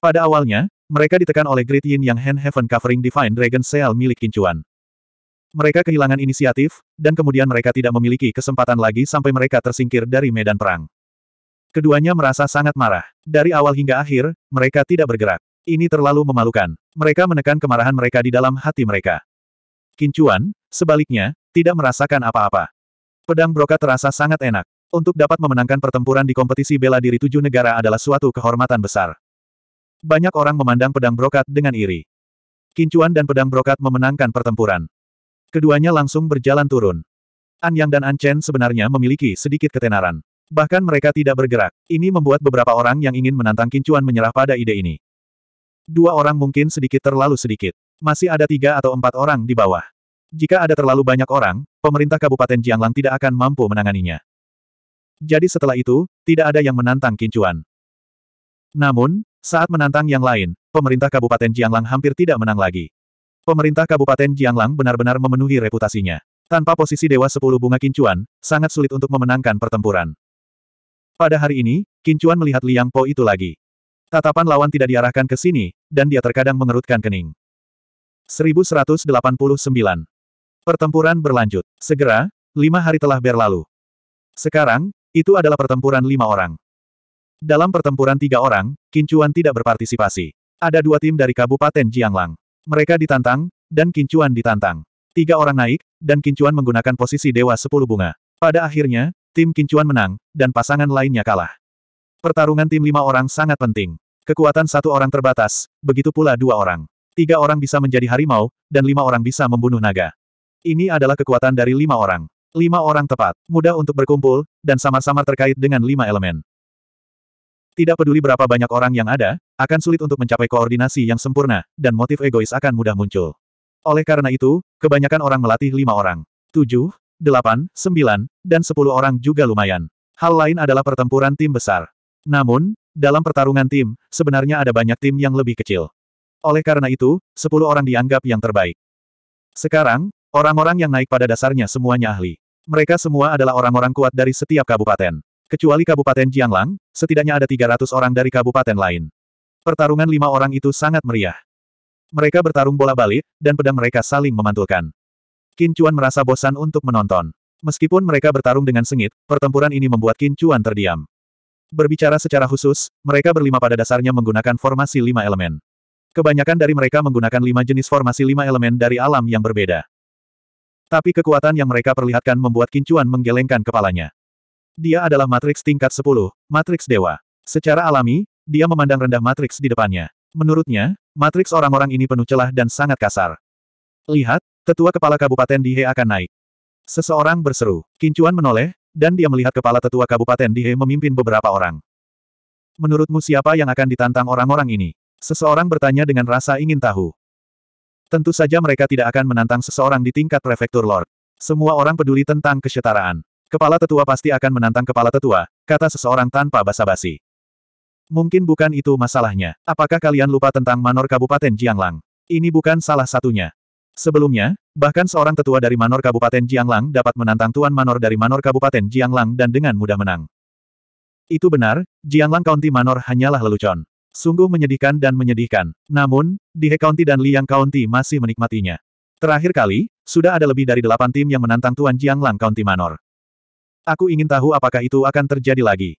Pada awalnya, mereka ditekan oleh Great Yin Yang Hand Heaven Covering Divine Dragon Seal milik kincuan. Mereka kehilangan inisiatif, dan kemudian mereka tidak memiliki kesempatan lagi sampai mereka tersingkir dari medan perang. Keduanya merasa sangat marah. Dari awal hingga akhir, mereka tidak bergerak. Ini terlalu memalukan. Mereka menekan kemarahan mereka di dalam hati mereka. Kincuan, sebaliknya, tidak merasakan apa-apa. Pedang brokat terasa sangat enak. Untuk dapat memenangkan pertempuran di kompetisi bela diri tujuh negara adalah suatu kehormatan besar. Banyak orang memandang pedang brokat dengan iri. Kincuan dan pedang brokat memenangkan pertempuran. Keduanya langsung berjalan turun. An Yang dan An Chen sebenarnya memiliki sedikit ketenaran. Bahkan mereka tidak bergerak. Ini membuat beberapa orang yang ingin menantang Kincuan menyerah pada ide ini. Dua orang mungkin sedikit terlalu sedikit. Masih ada tiga atau empat orang di bawah. Jika ada terlalu banyak orang, pemerintah Kabupaten Jianglang tidak akan mampu menanganinya. Jadi setelah itu, tidak ada yang menantang Kincuan. Namun, saat menantang yang lain, pemerintah Kabupaten Jianglang hampir tidak menang lagi. Pemerintah Kabupaten Jianglang benar-benar memenuhi reputasinya. Tanpa posisi Dewa Sepuluh Bunga Kincuan, sangat sulit untuk memenangkan pertempuran. Pada hari ini, Kincuan melihat Liang Po itu lagi. Tatapan lawan tidak diarahkan ke sini, dan dia terkadang mengerutkan kening. 1189. Pertempuran berlanjut. Segera, lima hari telah berlalu. Sekarang, itu adalah pertempuran lima orang. Dalam pertempuran tiga orang, Kincuan tidak berpartisipasi. Ada dua tim dari Kabupaten Jianglang. Mereka ditantang, dan Kincuan ditantang. Tiga orang naik, dan Kincuan menggunakan posisi Dewa Sepuluh Bunga. Pada akhirnya, tim Kincuan menang, dan pasangan lainnya kalah. Pertarungan tim lima orang sangat penting. Kekuatan satu orang terbatas, begitu pula dua orang. Tiga orang bisa menjadi harimau, dan lima orang bisa membunuh naga. Ini adalah kekuatan dari lima orang. Lima orang tepat, mudah untuk berkumpul, dan samar-samar terkait dengan lima elemen. Tidak peduli berapa banyak orang yang ada, akan sulit untuk mencapai koordinasi yang sempurna, dan motif egois akan mudah muncul. Oleh karena itu, kebanyakan orang melatih lima orang. Tujuh, delapan, sembilan, dan sepuluh orang juga lumayan. Hal lain adalah pertempuran tim besar. Namun, dalam pertarungan tim, sebenarnya ada banyak tim yang lebih kecil. Oleh karena itu, 10 orang dianggap yang terbaik. Sekarang, orang-orang yang naik pada dasarnya semuanya ahli. Mereka semua adalah orang-orang kuat dari setiap kabupaten. Kecuali Kabupaten Jianglang, setidaknya ada 300 orang dari kabupaten lain. Pertarungan lima orang itu sangat meriah. Mereka bertarung bola balik, dan pedang mereka saling memantulkan. Kincuan merasa bosan untuk menonton. Meskipun mereka bertarung dengan sengit, pertempuran ini membuat Kincuan terdiam. Berbicara secara khusus, mereka berlima pada dasarnya menggunakan formasi lima elemen. Kebanyakan dari mereka menggunakan lima jenis formasi lima elemen dari alam yang berbeda. Tapi kekuatan yang mereka perlihatkan membuat Kincuan menggelengkan kepalanya. Dia adalah matriks tingkat 10, matriks dewa. Secara alami, dia memandang rendah matriks di depannya. Menurutnya, matriks orang-orang ini penuh celah dan sangat kasar. Lihat, tetua kepala kabupaten Dihe akan naik. Seseorang berseru. Kincuan menoleh, dan dia melihat kepala tetua Kabupaten Dihe memimpin beberapa orang. Menurutmu siapa yang akan ditantang orang-orang ini? Seseorang bertanya dengan rasa ingin tahu. Tentu saja mereka tidak akan menantang seseorang di tingkat prefektur Lord. Semua orang peduli tentang kesetaraan. Kepala tetua pasti akan menantang kepala tetua, kata seseorang tanpa basa-basi. Mungkin bukan itu masalahnya. Apakah kalian lupa tentang manor Kabupaten Jianglang? Ini bukan salah satunya. Sebelumnya, bahkan seorang tetua dari Manor Kabupaten Jianglang dapat menantang Tuan Manor dari Manor Kabupaten Jianglang dan dengan mudah menang. Itu benar, Jianglang County Manor hanyalah lelucon. Sungguh menyedihkan dan menyedihkan. Namun, di He County dan Liang County masih menikmatinya. Terakhir kali, sudah ada lebih dari delapan tim yang menantang Tuan Jianglang County Manor. Aku ingin tahu apakah itu akan terjadi lagi.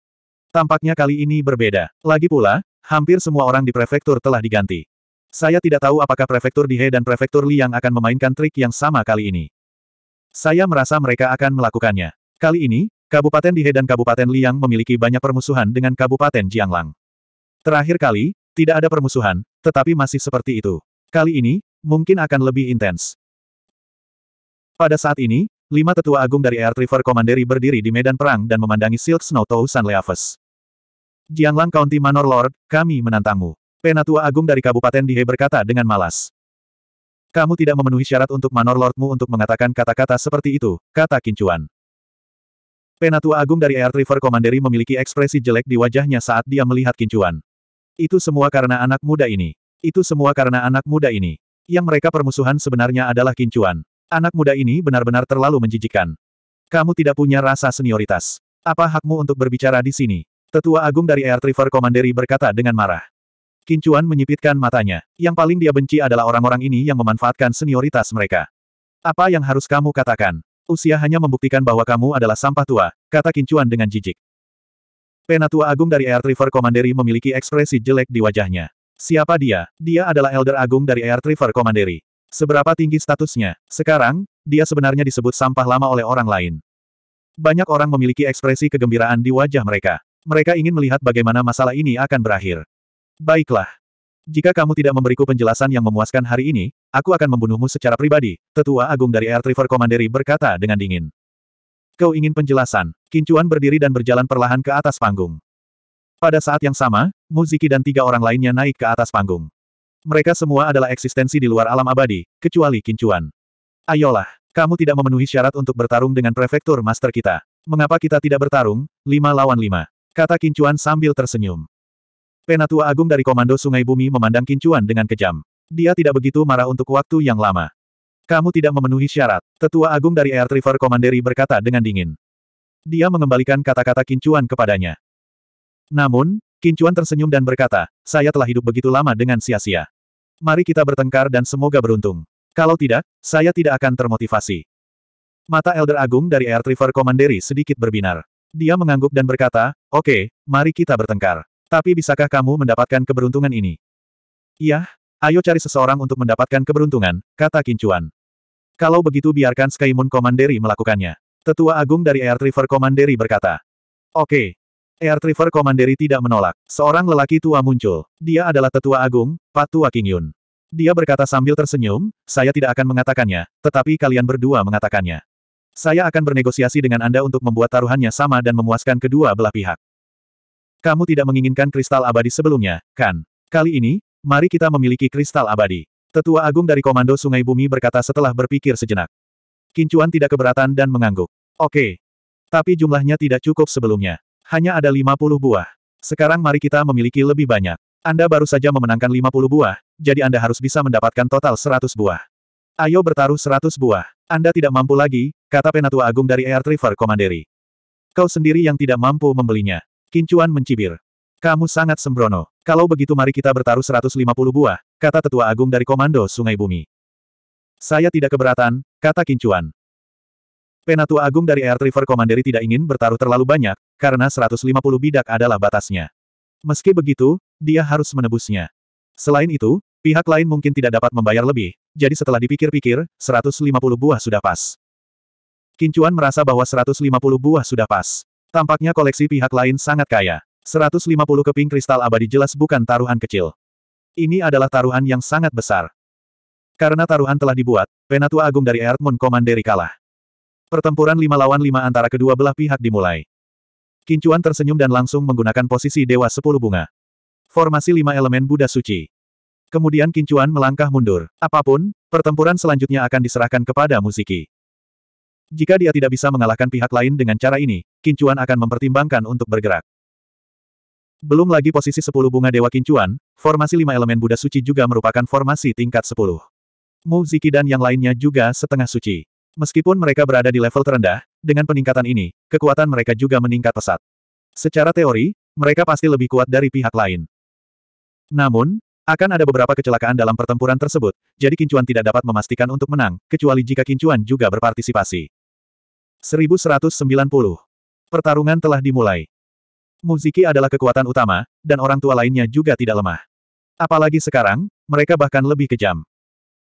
Tampaknya kali ini berbeda. Lagi pula, hampir semua orang di prefektur telah diganti. Saya tidak tahu apakah Prefektur Dihe dan Prefektur Liang akan memainkan trik yang sama kali ini. Saya merasa mereka akan melakukannya. Kali ini, Kabupaten Dihe dan Kabupaten Liang memiliki banyak permusuhan dengan Kabupaten Jianglang. Terakhir kali, tidak ada permusuhan, tetapi masih seperti itu. Kali ini, mungkin akan lebih intens. Pada saat ini, lima tetua agung dari Air River Commandery berdiri di medan perang dan memandangi Silk Snow Tau San Leaves. Jianglang County Manor Lord, kami menantangmu. Penatua Agung dari Kabupaten Dihe berkata dengan malas. Kamu tidak memenuhi syarat untuk Manor Lordmu untuk mengatakan kata-kata seperti itu, kata Kincuan. Penatua Agung dari Air River Commandery memiliki ekspresi jelek di wajahnya saat dia melihat Kincuan. Itu semua karena anak muda ini. Itu semua karena anak muda ini. Yang mereka permusuhan sebenarnya adalah Kincuan. Anak muda ini benar-benar terlalu menjijikan. Kamu tidak punya rasa senioritas. Apa hakmu untuk berbicara di sini? Tetua Agung dari Air River Commandery berkata dengan marah. Kincuan menyipitkan matanya. Yang paling dia benci adalah orang-orang ini yang memanfaatkan senioritas mereka. Apa yang harus kamu katakan? Usia hanya membuktikan bahwa kamu adalah sampah tua, kata Kincuan dengan jijik. Penatua Agung dari Air Triver Commandery memiliki ekspresi jelek di wajahnya. Siapa dia? Dia adalah Elder Agung dari Air Triver Commandery. Seberapa tinggi statusnya? Sekarang, dia sebenarnya disebut sampah lama oleh orang lain. Banyak orang memiliki ekspresi kegembiraan di wajah mereka. Mereka ingin melihat bagaimana masalah ini akan berakhir. Baiklah. Jika kamu tidak memberiku penjelasan yang memuaskan hari ini, aku akan membunuhmu secara pribadi, tetua agung dari Air Trevor Komanderi berkata dengan dingin. Kau ingin penjelasan? Kincuan berdiri dan berjalan perlahan ke atas panggung. Pada saat yang sama, Muziki dan tiga orang lainnya naik ke atas panggung. Mereka semua adalah eksistensi di luar alam abadi, kecuali Kincuan. Ayolah, kamu tidak memenuhi syarat untuk bertarung dengan prefektur master kita. Mengapa kita tidak bertarung, lima lawan lima? Kata Kincuan sambil tersenyum. Penatua Agung dari Komando Sungai Bumi memandang Kincuan dengan kejam. Dia tidak begitu marah untuk waktu yang lama. Kamu tidak memenuhi syarat, Tetua Agung dari Air River Commandery berkata dengan dingin. Dia mengembalikan kata-kata Kincuan kepadanya. Namun, Kincuan tersenyum dan berkata, saya telah hidup begitu lama dengan sia-sia. Mari kita bertengkar dan semoga beruntung. Kalau tidak, saya tidak akan termotivasi. Mata Elder Agung dari Air River Commandery sedikit berbinar. Dia mengangguk dan berkata, oke, okay, mari kita bertengkar. Tapi bisakah kamu mendapatkan keberuntungan ini? Iya, ayo cari seseorang untuk mendapatkan keberuntungan, kata Kincuan. Kalau begitu biarkan Sky Moon Komanderi melakukannya. Tetua Agung dari Air Triver Komanderi berkata. Oke. Air Triver Komanderi tidak menolak. Seorang lelaki tua muncul. Dia adalah Tetua Agung, Patua King Yun. Dia berkata sambil tersenyum, saya tidak akan mengatakannya, tetapi kalian berdua mengatakannya. Saya akan bernegosiasi dengan Anda untuk membuat taruhannya sama dan memuaskan kedua belah pihak. Kamu tidak menginginkan kristal abadi sebelumnya, kan? Kali ini, mari kita memiliki kristal abadi. Tetua Agung dari Komando Sungai Bumi berkata setelah berpikir sejenak. Kincuan tidak keberatan dan mengangguk. Oke. Tapi jumlahnya tidak cukup sebelumnya. Hanya ada 50 buah. Sekarang mari kita memiliki lebih banyak. Anda baru saja memenangkan 50 buah, jadi Anda harus bisa mendapatkan total 100 buah. Ayo bertaruh 100 buah. Anda tidak mampu lagi, kata Penatua Agung dari Air Triver Komanderi. Kau sendiri yang tidak mampu membelinya. Kincuan mencibir. Kamu sangat sembrono. Kalau begitu mari kita bertaruh 150 buah, kata Tetua Agung dari Komando Sungai Bumi. Saya tidak keberatan, kata Kincuan. Penatua Agung dari Air River Commandery tidak ingin bertaruh terlalu banyak, karena 150 bidak adalah batasnya. Meski begitu, dia harus menebusnya. Selain itu, pihak lain mungkin tidak dapat membayar lebih, jadi setelah dipikir-pikir, 150 buah sudah pas. Kincuan merasa bahwa 150 buah sudah pas. Tampaknya koleksi pihak lain sangat kaya. 150 keping kristal abadi jelas bukan taruhan kecil. Ini adalah taruhan yang sangat besar. Karena taruhan telah dibuat, Penatua Agung dari Earthmoon Komanderi kalah. Pertempuran lima lawan lima antara kedua belah pihak dimulai. Kincuan tersenyum dan langsung menggunakan posisi Dewa Sepuluh Bunga. Formasi lima elemen Buddha Suci. Kemudian Kincuan melangkah mundur. Apapun, pertempuran selanjutnya akan diserahkan kepada Musiki. Jika dia tidak bisa mengalahkan pihak lain dengan cara ini, Kincuan akan mempertimbangkan untuk bergerak. Belum lagi posisi 10 bunga Dewa Kincuan, formasi lima elemen Buddha suci juga merupakan formasi tingkat 10. Mu Ziki dan yang lainnya juga setengah suci. Meskipun mereka berada di level terendah, dengan peningkatan ini, kekuatan mereka juga meningkat pesat. Secara teori, mereka pasti lebih kuat dari pihak lain. Namun, akan ada beberapa kecelakaan dalam pertempuran tersebut, jadi Kincuan tidak dapat memastikan untuk menang, kecuali jika Kincuan juga berpartisipasi. 1190. Pertarungan telah dimulai. Muziki adalah kekuatan utama, dan orang tua lainnya juga tidak lemah. Apalagi sekarang, mereka bahkan lebih kejam.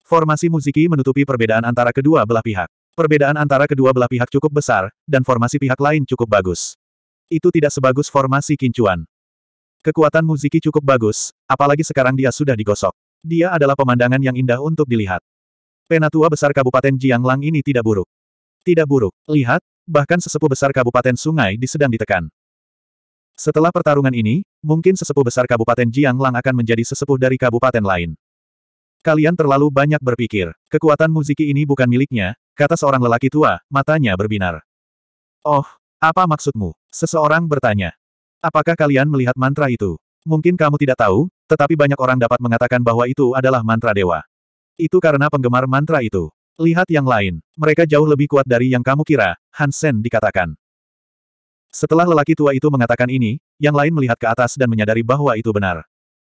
Formasi Muziki menutupi perbedaan antara kedua belah pihak. Perbedaan antara kedua belah pihak cukup besar, dan formasi pihak lain cukup bagus. Itu tidak sebagus formasi kincuan. Kekuatan Muziki cukup bagus, apalagi sekarang dia sudah digosok. Dia adalah pemandangan yang indah untuk dilihat. Penatua besar Kabupaten Jianglang ini tidak buruk. Tidak buruk. Lihat, bahkan sesepuh besar Kabupaten Sungai di sedang ditekan. Setelah pertarungan ini, mungkin sesepuh besar Kabupaten Jiang Lang akan menjadi sesepuh dari kabupaten lain. Kalian terlalu banyak berpikir. Kekuatan Muziki ini bukan miliknya, kata seorang lelaki tua, matanya berbinar. Oh, apa maksudmu? Seseorang bertanya. Apakah kalian melihat mantra itu? Mungkin kamu tidak tahu, tetapi banyak orang dapat mengatakan bahwa itu adalah mantra dewa. Itu karena penggemar mantra itu. Lihat yang lain. Mereka jauh lebih kuat dari yang kamu kira, Hansen dikatakan. Setelah lelaki tua itu mengatakan ini, yang lain melihat ke atas dan menyadari bahwa itu benar.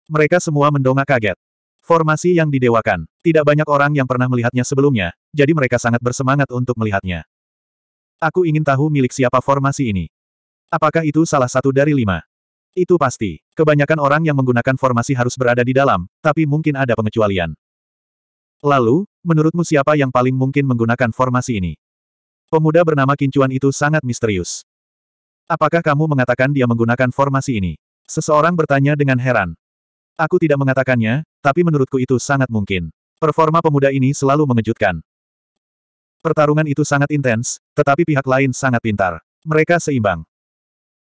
Mereka semua mendongak kaget. Formasi yang didewakan. Tidak banyak orang yang pernah melihatnya sebelumnya, jadi mereka sangat bersemangat untuk melihatnya. Aku ingin tahu milik siapa formasi ini. Apakah itu salah satu dari lima? Itu pasti. Kebanyakan orang yang menggunakan formasi harus berada di dalam, tapi mungkin ada pengecualian. Lalu, Menurutmu siapa yang paling mungkin menggunakan formasi ini? Pemuda bernama Kincuan itu sangat misterius. Apakah kamu mengatakan dia menggunakan formasi ini? Seseorang bertanya dengan heran. Aku tidak mengatakannya, tapi menurutku itu sangat mungkin. Performa pemuda ini selalu mengejutkan. Pertarungan itu sangat intens, tetapi pihak lain sangat pintar. Mereka seimbang.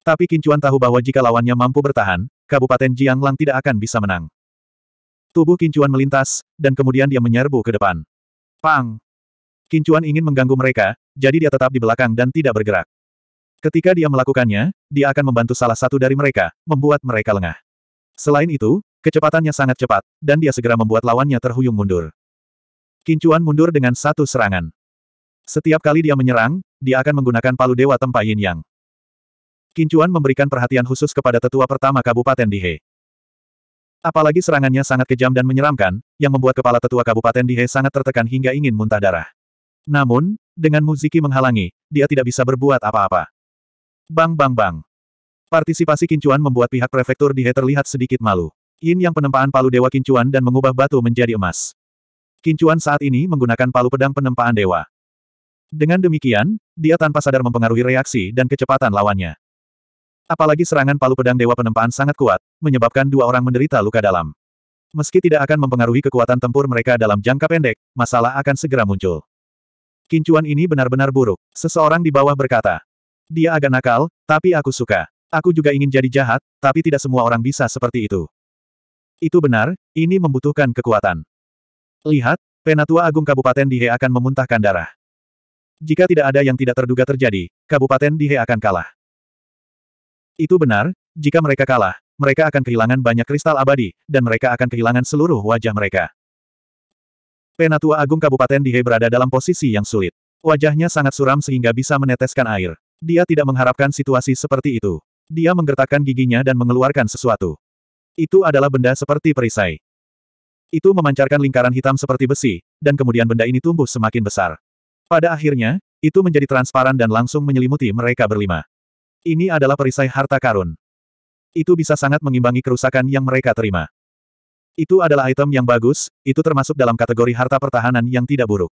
Tapi Kincuan tahu bahwa jika lawannya mampu bertahan, Kabupaten Jianglang tidak akan bisa menang. Tubuh Kincuan melintas, dan kemudian dia menyerbu ke depan. Pang! Kincuan ingin mengganggu mereka, jadi dia tetap di belakang dan tidak bergerak. Ketika dia melakukannya, dia akan membantu salah satu dari mereka, membuat mereka lengah. Selain itu, kecepatannya sangat cepat, dan dia segera membuat lawannya terhuyung mundur. Kincuan mundur dengan satu serangan. Setiap kali dia menyerang, dia akan menggunakan palu dewa tempa yang. Kincuan memberikan perhatian khusus kepada tetua pertama Kabupaten Dihe. Apalagi serangannya sangat kejam dan menyeramkan, yang membuat kepala tetua Kabupaten Dihe sangat tertekan hingga ingin muntah darah. Namun, dengan Muziki menghalangi, dia tidak bisa berbuat apa-apa. Bang bang bang. Partisipasi kincuan membuat pihak prefektur Dihe terlihat sedikit malu. Yin yang penempaan palu dewa kincuan dan mengubah batu menjadi emas. Kincuan saat ini menggunakan palu pedang penempaan dewa. Dengan demikian, dia tanpa sadar mempengaruhi reaksi dan kecepatan lawannya. Apalagi serangan palu pedang Dewa Penempaan sangat kuat, menyebabkan dua orang menderita luka dalam. Meski tidak akan mempengaruhi kekuatan tempur mereka dalam jangka pendek, masalah akan segera muncul. Kincuan ini benar-benar buruk, seseorang di bawah berkata. Dia agak nakal, tapi aku suka. Aku juga ingin jadi jahat, tapi tidak semua orang bisa seperti itu. Itu benar, ini membutuhkan kekuatan. Lihat, Penatua Agung Kabupaten Dihe akan memuntahkan darah. Jika tidak ada yang tidak terduga terjadi, Kabupaten Dihe akan kalah. Itu benar, jika mereka kalah, mereka akan kehilangan banyak kristal abadi, dan mereka akan kehilangan seluruh wajah mereka. Penatua Agung Kabupaten Dihe berada dalam posisi yang sulit. Wajahnya sangat suram sehingga bisa meneteskan air. Dia tidak mengharapkan situasi seperti itu. Dia menggertakkan giginya dan mengeluarkan sesuatu. Itu adalah benda seperti perisai. Itu memancarkan lingkaran hitam seperti besi, dan kemudian benda ini tumbuh semakin besar. Pada akhirnya, itu menjadi transparan dan langsung menyelimuti mereka berlima. Ini adalah perisai harta karun. Itu bisa sangat mengimbangi kerusakan yang mereka terima. Itu adalah item yang bagus, itu termasuk dalam kategori harta pertahanan yang tidak buruk.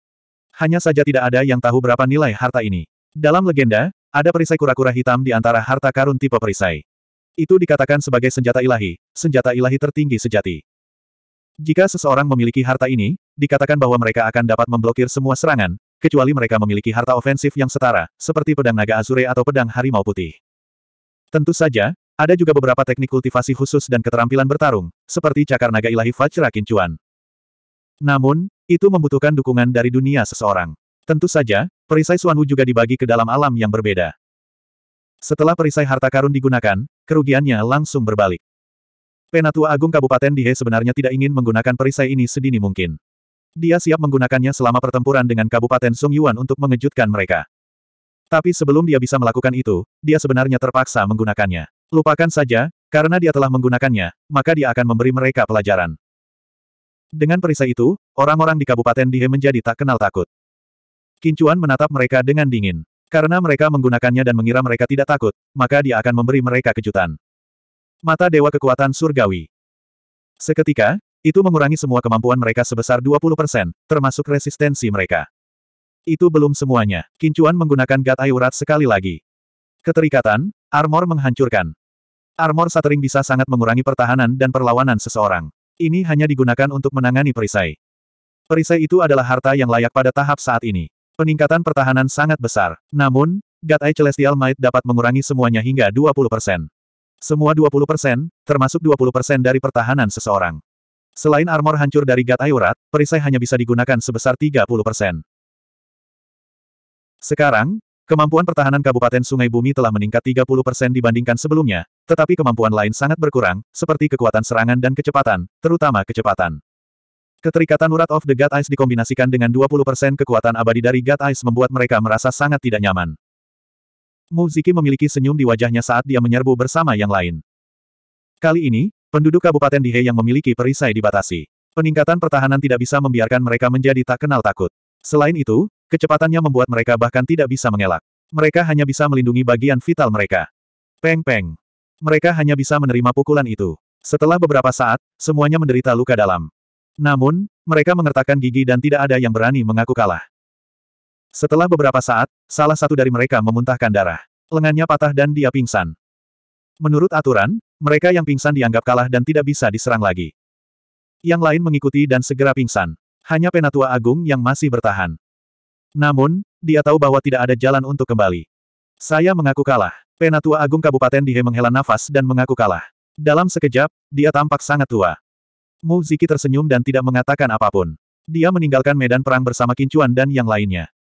Hanya saja tidak ada yang tahu berapa nilai harta ini. Dalam legenda, ada perisai kura-kura hitam di antara harta karun tipe perisai. Itu dikatakan sebagai senjata ilahi, senjata ilahi tertinggi sejati. Jika seseorang memiliki harta ini, dikatakan bahwa mereka akan dapat memblokir semua serangan, kecuali mereka memiliki harta ofensif yang setara, seperti pedang naga azure atau pedang harimau putih. Tentu saja, ada juga beberapa teknik kultivasi khusus dan keterampilan bertarung, seperti cakar naga ilahi Fajra Kincuan. Namun, itu membutuhkan dukungan dari dunia seseorang. Tentu saja, perisai Suanwu juga dibagi ke dalam alam yang berbeda. Setelah perisai harta karun digunakan, kerugiannya langsung berbalik. Penatua Agung Kabupaten Dihe sebenarnya tidak ingin menggunakan perisai ini sedini mungkin. Dia siap menggunakannya selama pertempuran dengan Kabupaten Sung Yuan untuk mengejutkan mereka. Tapi sebelum dia bisa melakukan itu, dia sebenarnya terpaksa menggunakannya. Lupakan saja, karena dia telah menggunakannya, maka dia akan memberi mereka pelajaran. Dengan perisai itu, orang-orang di Kabupaten Dihe menjadi tak kenal takut. Kincuan menatap mereka dengan dingin. Karena mereka menggunakannya dan mengira mereka tidak takut, maka dia akan memberi mereka kejutan. Mata Dewa Kekuatan Surgawi. Seketika, itu mengurangi semua kemampuan mereka sebesar 20%, termasuk resistensi mereka. Itu belum semuanya. Kincuan menggunakan Gat Ayurat sekali lagi. Keterikatan, armor menghancurkan. Armor Satering bisa sangat mengurangi pertahanan dan perlawanan seseorang. Ini hanya digunakan untuk menangani perisai. Perisai itu adalah harta yang layak pada tahap saat ini. Peningkatan pertahanan sangat besar. Namun, Gat Eye Celestial Might dapat mengurangi semuanya hingga 20%. Semua 20%, termasuk 20% dari pertahanan seseorang. Selain armor hancur dari Gat Ayurat, perisai hanya bisa digunakan sebesar 30%. Sekarang, kemampuan pertahanan Kabupaten Sungai Bumi telah meningkat 30% dibandingkan sebelumnya, tetapi kemampuan lain sangat berkurang, seperti kekuatan serangan dan kecepatan, terutama kecepatan. Keterikatan urat of the God Ice dikombinasikan dengan 20% kekuatan abadi dari God Ice membuat mereka merasa sangat tidak nyaman. Muziki memiliki senyum di wajahnya saat dia menyerbu bersama yang lain. Kali ini, Penduduk Kabupaten Dihe yang memiliki perisai dibatasi. Peningkatan pertahanan tidak bisa membiarkan mereka menjadi tak kenal takut. Selain itu, kecepatannya membuat mereka bahkan tidak bisa mengelak. Mereka hanya bisa melindungi bagian vital mereka. Peng-peng. Mereka hanya bisa menerima pukulan itu. Setelah beberapa saat, semuanya menderita luka dalam. Namun, mereka mengertakkan gigi dan tidak ada yang berani mengaku kalah. Setelah beberapa saat, salah satu dari mereka memuntahkan darah. Lengannya patah dan dia pingsan. Menurut aturan, mereka yang pingsan dianggap kalah dan tidak bisa diserang lagi. Yang lain mengikuti dan segera pingsan. Hanya Penatua Agung yang masih bertahan. Namun, dia tahu bahwa tidak ada jalan untuk kembali. Saya mengaku kalah. Penatua Agung Kabupaten Dihe menghela nafas dan mengaku kalah. Dalam sekejap, dia tampak sangat tua. Mu Ziki tersenyum dan tidak mengatakan apapun. Dia meninggalkan medan perang bersama Kincuan dan yang lainnya.